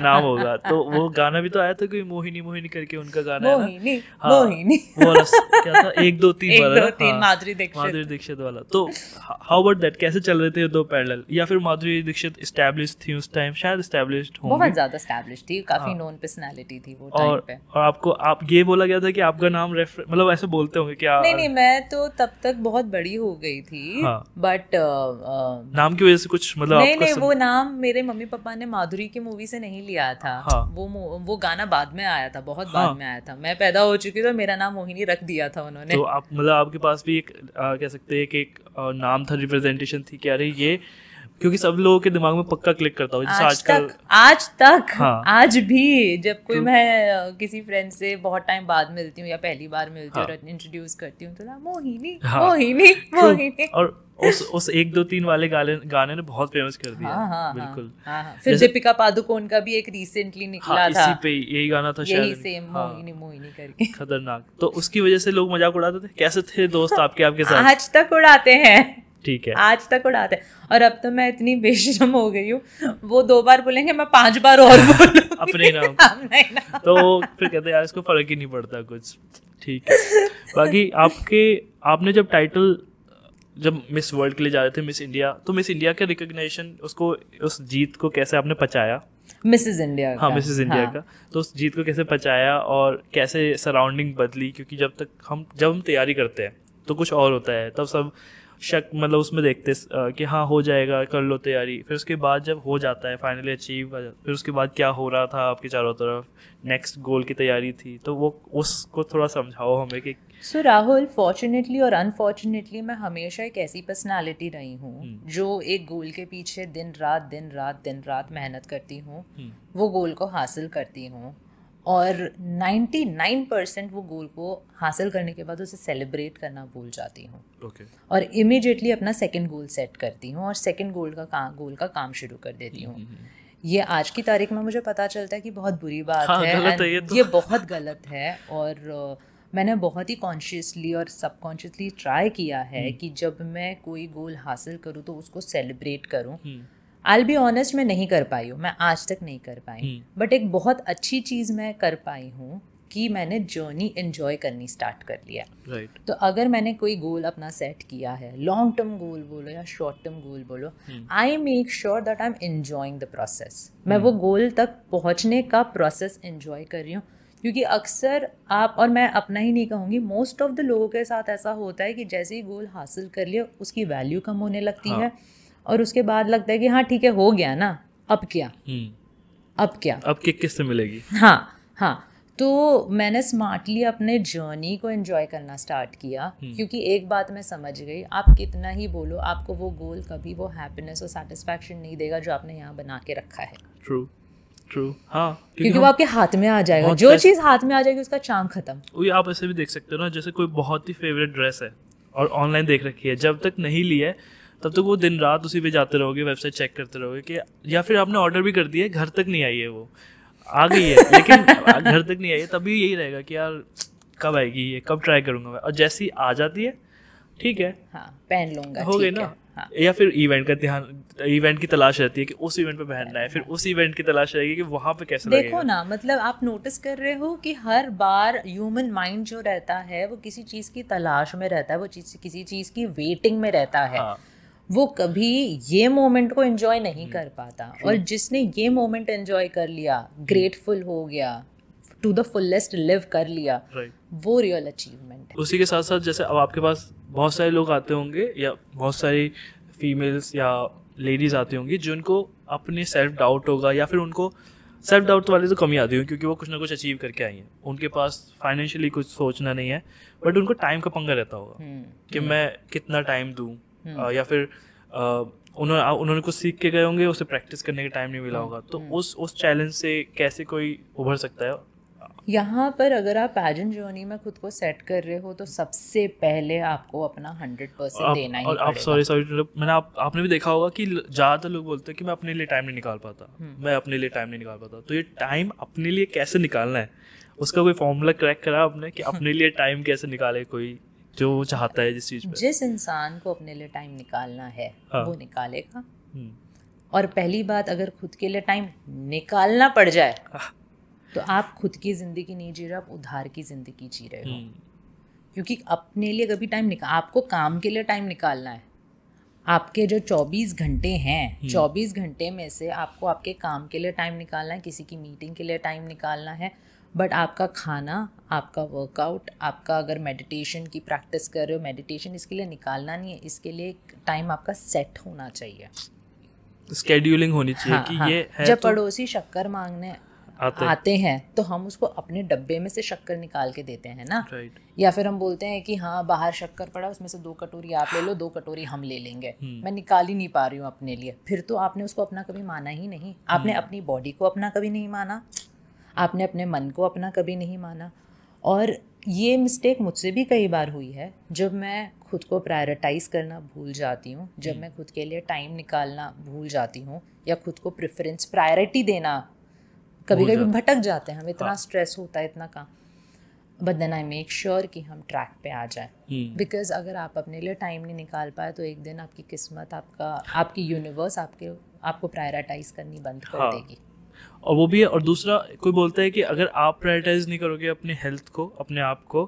नाम होगा तो वो गाना भी तो आया था कि मोहिनी मोहिनी करके उनका गाना मोहिनी हाँ, मोहिनी वो क्या था एक दो तीन एक वाला तीन हाँ, माधुरी दीक्षित माधुरी दीक्षित वाला तो हाउ अबाउट दैट कैसे चल रहे थे दो पैरेलल या फिर माधुरी दीक्षित एस्टैब्लिश थी उस टाइम शायद एस्टैब्लिश हो बहुत ज्यादा एस्टैब्लिश थी काफी नोन हाँ। पर्सनालिटी थी वो टाइम पे और आपको आप ये बोला गया था कि आपका नाम रेफर मतलब ऐसे बोलते होंगे क्या नहीं नहीं मैं तो तब तक बहुत बड़ी हो गई थी बट हाँ। नाम की वजह से कुछ मतलब नहीं नहीं सम... वो नाम मेरे मम्मी पापा ने माधुरी की मूवी से नहीं लिया था हाँ। वो वो गाना बाद में आया था बहुत हाँ। बाद में आया था मैं पैदा हो चुकी तो मेरा नाम मोहिनी रख दिया था उन्होंने तो आप मतलब आपके पास भी एक आ, कह सकते हैं कि एक आ, नाम था रिप्रेजेंटेशन थी कि अरे ये क्योंकि सब लोगों के दिमाग में पक्का क्लिक करता हो आज तक, आज, तक हाँ, आज भी जब कोई तो- मैं किसी फ्रेंड से बहुत टाइम बाद मिलती हूँ या पहली बार मिलती हूँ हाँ, इंट्रोड्यूस करती हूँ तो मोहिनी हाँ, मोहिनी मोहिनी और उस उस एक दो तीन वाले गाने गाने ने बहुत फेमस कर दिया हाँ, हाँ, हाँ, बिल्कुल हाँ, हाँ. फिर दीपिका पादुकोण का भी एक रिसेंटली निकला हाँ, था इसी पे यही गाना था यही सेम हाँ, मोहिनी मोहिनी करके खतरनाक तो उसकी वजह से लोग मजाक उड़ाते थे कैसे थे दोस्त आपके आपके साथ आज तक उड़ाते हैं ठीक है आज तक उड़ाते हैं और अब तो मैं इतनी बेशरम हो गई हूँ वो दो बार बोलेंगे मैं पांच बार और अपने नाम तो फिर कहते यार इसको फर्क ही नहीं पड़ता कुछ ठीक है बाकी आपके आपने जब टाइटल जब मिस वर्ल्ड के लिए जा रहे थे मिस इंडिया तो मिस इंडिया के रिकग्निशन उसको उस जीत को कैसे आपने पचाया मिसेज इंडिया हाँ मिसेज इंडिया हाँ. का तो उस जीत को कैसे पचाया और कैसे सराउंडिंग बदली क्योंकि जब तक हम जब हम तैयारी करते हैं तो कुछ और होता है तब सब शक मतलब उसमें देखते कि हाँ हो जाएगा कर लो तैयारी फिर उसके बाद जब हो जाता है फाइनली अचीव फिर उसके बाद क्या हो रहा था आपके चारों तरफ नेक्स्ट गोल की तैयारी थी तो वो उसको थोड़ा समझाओ हमें कि सो राहुल फॉर्चुनेटली और अनफॉर्चुनेटली मैं हमेशा एक ऐसी पर्सनालिटी रही हूँ हम्म। जो एक गोल के पीछे दिन रात दिन रात दिन रात मेहनत करती हूँ हम्म। वो गोल को हासिल करती हूँ और 99 परसेंट वो गोल को हासिल करने के बाद उसे सेलिब्रेट करना भूल जाती हूँ okay. और इमिडिएटली अपना सेकेंड गोल सेट करती हूँ और सेकेंड गोल का काम गोल का काम शुरू कर देती हूँ हम्म, हम्म, हम्म। ये आज की तारीख में मुझे पता चलता है कि बहुत बुरी बात हाँ, है, गलत है ये, तो। ये बहुत गलत है और मैंने बहुत ही कॉन्शियसली और सबकॉन्शियसली ट्राई किया है कि जब मैं कोई गोल हासिल करूँ तो उसको सेलिब्रेट करूँ आई बी ऑनेस्ट मैं नहीं कर पाई हूँ मैं आज तक नहीं कर पाई बट हम्म। एक बहुत अच्छी चीज़ मैं कर पाई हूँ कि मैंने जर्नी इन्जॉय करनी स्टार्ट कर लिया right. तो अगर मैंने कोई गोल अपना सेट किया है लॉन्ग टर्म गोल बोलो या शॉर्ट टर्म गोल बोलो I make sure that I am enjoying the process मैं हम्म। वो गोल तक पहुंचने का प्रोसेस इन्जॉय कर रही हूँ क्योंकि अक्सर आप और मैं अपना ही नहीं कहूँगी मोस्ट ऑफ द लोगों के साथ ऐसा होता है कि जैसे ही गोल हासिल कर लिया उसकी वैल्यू कम होने लगती हाँ. है और उसके बाद लगता है कि हाँ ठीक है हो गया ना अब क्या हम्म। अब क्या अब किस किससे मिलेगी हाँ हाँ तो मैंने स्मार्टली अपने जर्नी को एंजॉय करना स्टार्ट किया हम्म। क्योंकि एक बात मैं समझ गई आप कितना ही बोलो आपको वो गोल कभी वो हैप्पीनेस और सेटिस्फैक्शन नहीं देगा जो आपने यहाँ बना के रखा है ट्रू ट्रू हाँ क्योंकि, क्योंकि वो आपके हाथ में आ जाएगा जो चीज़ हाथ में आ जाएगी उसका चाम खत्म आप ऐसे भी देख सकते हो ना जैसे कोई बहुत ही फेवरेट ड्रेस है और ऑनलाइन देख रखी है जब तक नहीं लिया है तब तक तो वो दिन रात उसी पे जाते रहोगे वेबसाइट चेक करते रहोगे कि या फिर आपने ऑर्डर भी कर दिया है घर तक नहीं आई है वो आ गई है लेकिन घर तक नहीं आई है तभी यही रहेगा कि यार कब आएगी ये कब ट्राई करूंगा मैं और जैसी आ जाती है ठीक है हाँ, पहन लूंगा हो गई ना हाँ. या फिर इवेंट का ध्यान इवेंट की तलाश रहती है कि उस इवेंट पे पहनना है फिर उस इवेंट की तलाश रहेगी कि वहाँ पे कैसे देखो लगेगा? ना मतलब आप नोटिस कर रहे हो कि हर बार ह्यूमन माइंड जो रहता है वो किसी चीज़ की तलाश में रहता है वो चीज किसी चीज़ की वेटिंग में रहता है हाँ. वो कभी ये मोमेंट को एंजॉय नहीं hmm. कर पाता और जिसने ये मोमेंट एंजॉय कर लिया ग्रेटफुल hmm. हो गया टू द फुलेस्ट लिव कर लिया वो रियल अचीवमेंट उसी के साथ साथ जैसे अब आपके पास बहुत सारे लोग आते होंगे या बहुत सारी फीमेल्स या लेडीज आती होंगी जिनको अपने सेल्फ डाउट होगा या फिर उनको सेल्फ डाउट वाले तो कमी आती होंगी क्योंकि वो कुछ ना कुछ अचीव करके आई हैं उनके पास फाइनेंशियली कुछ सोचना नहीं है बट उनको टाइम का पंगा रहता होगा hmm. कि मैं कितना टाइम दूँ आ, हम्म। या फिर उन्होंने उन्होंने कुछ सीख के गए होंगे उसे प्रैक्टिस करने का टाइम नहीं मिला हाँ, होगा तो हम्म। उस उस चैलेंज से कैसे कोई उभर सकता है यहाँ पर अगर आप पैजेंट जर्नी में खुद को सेट कर रहे हो तो सबसे पहले आपको अपना हंड्रेड परसेंट देना ही और आप सॉरी सॉरी मतलब मैंने आप आपने भी देखा होगा कि ज़्यादातर लोग बोलते हैं कि मैं अपने लिए टाइम नहीं निकाल पाता हम्म। मैं अपने लिए टाइम नहीं निकाल पाता तो ये टाइम अपने लिए कैसे निकालना है उसका कोई फॉर्मूला क्रैक करा आपने कि अपने लिए टाइम कैसे निकाले कोई जो वो चाहता है जिस चीज पे जिस इंसान को अपने लिए टाइम निकालना है हाँ। वो निकालेगा हम्म। और पहली बात अगर खुद के लिए टाइम निकालना पड़ जाए तो आप खुद की ज़िंदगी नहीं जी रहे आप उधार की ज़िंदगी जी रहे हो हम्म। क्योंकि अपने लिए कभी टाइम निकाल आपको काम के लिए टाइम निकालना है आपके जो 24 घंटे हैं 24 हम्म। घंटे में से आपको आपके काम के लिए टाइम निकालना है किसी की मीटिंग के लिए टाइम निकालना है बट आपका खाना आपका वर्कआउट आपका अगर मेडिटेशन की प्रैक्टिस कर रहे हो मेडिटेशन इसके लिए निकालना नहीं है इसके लिए टाइम आपका सेट होना चाहिए स्केड्यूलिंग होनी चाहिए हाँ, कि हाँ, ये है जब तो... पड़ोसी शक्कर मांगने आते, आते हैं तो हम उसको अपने डब्बे में से शक्कर निकाल के देते हैं ना right. या फिर हम बोलते हैं कि हाँ बाहर शक्कर पड़ा उसमें से दो कटोरी आप ले लो दो कटोरी हम ले लेंगे hmm. मैं निकाल ही नहीं पा रही हूँ अपने लिए फिर तो आपने उसको अपना कभी माना ही नहीं आपने hmm. अपनी बॉडी को अपना कभी नहीं माना आपने अपने मन को अपना कभी नहीं माना और ये मिस्टेक मुझसे भी कई बार हुई है जब मैं खुद को प्रायोरिटाइज करना भूल जाती हूँ जब हम्म। मैं खुद के लिए टाइम निकालना भूल जाती हूँ या खुद को प्रेफरेंस प्रायोरिटी देना कभी कभी भटक जाते हैं हम इतना हाँ। स्ट्रेस होता है इतना काम but then I make sure कि हम ट्रैक पे आ जाए बिकॉज हम्म। अगर आप अपने लिए टाइम नहीं निकाल पाए तो एक दिन आपकी किस्मत आपका आपकी यूनिवर्स आपके आपको प्रायोरिटाइज करनी बंद कर हाँ। देगी और वो भी है और दूसरा कोई बोलता है कि अगर आप प्रायोरिटाइज नहीं करोगे अपने हेल्थ को अपने आप को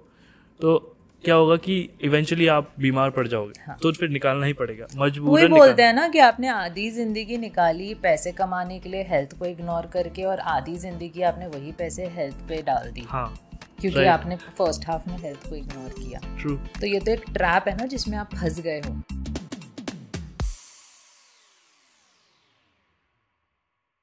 तो क्या होगा कि इवेंचुअली आप बीमार पड़ जाओगे हाँ। तो फिर निकालना ही पड़ेगा मजबूर वही बोलते हैं ना कि आपने आधी जिंदगी निकाली पैसे कमाने के लिए हेल्थ को इग्नोर करके और आधी जिंदगी आपने वही पैसे हेल्थ पे डाल दी हाँ क्योंकि आपने फर्स्ट हाफ में हेल्थ को इग्नोर किया True. तो ये तो एक ट्रैप है ना जिसमें आप फंस गए हो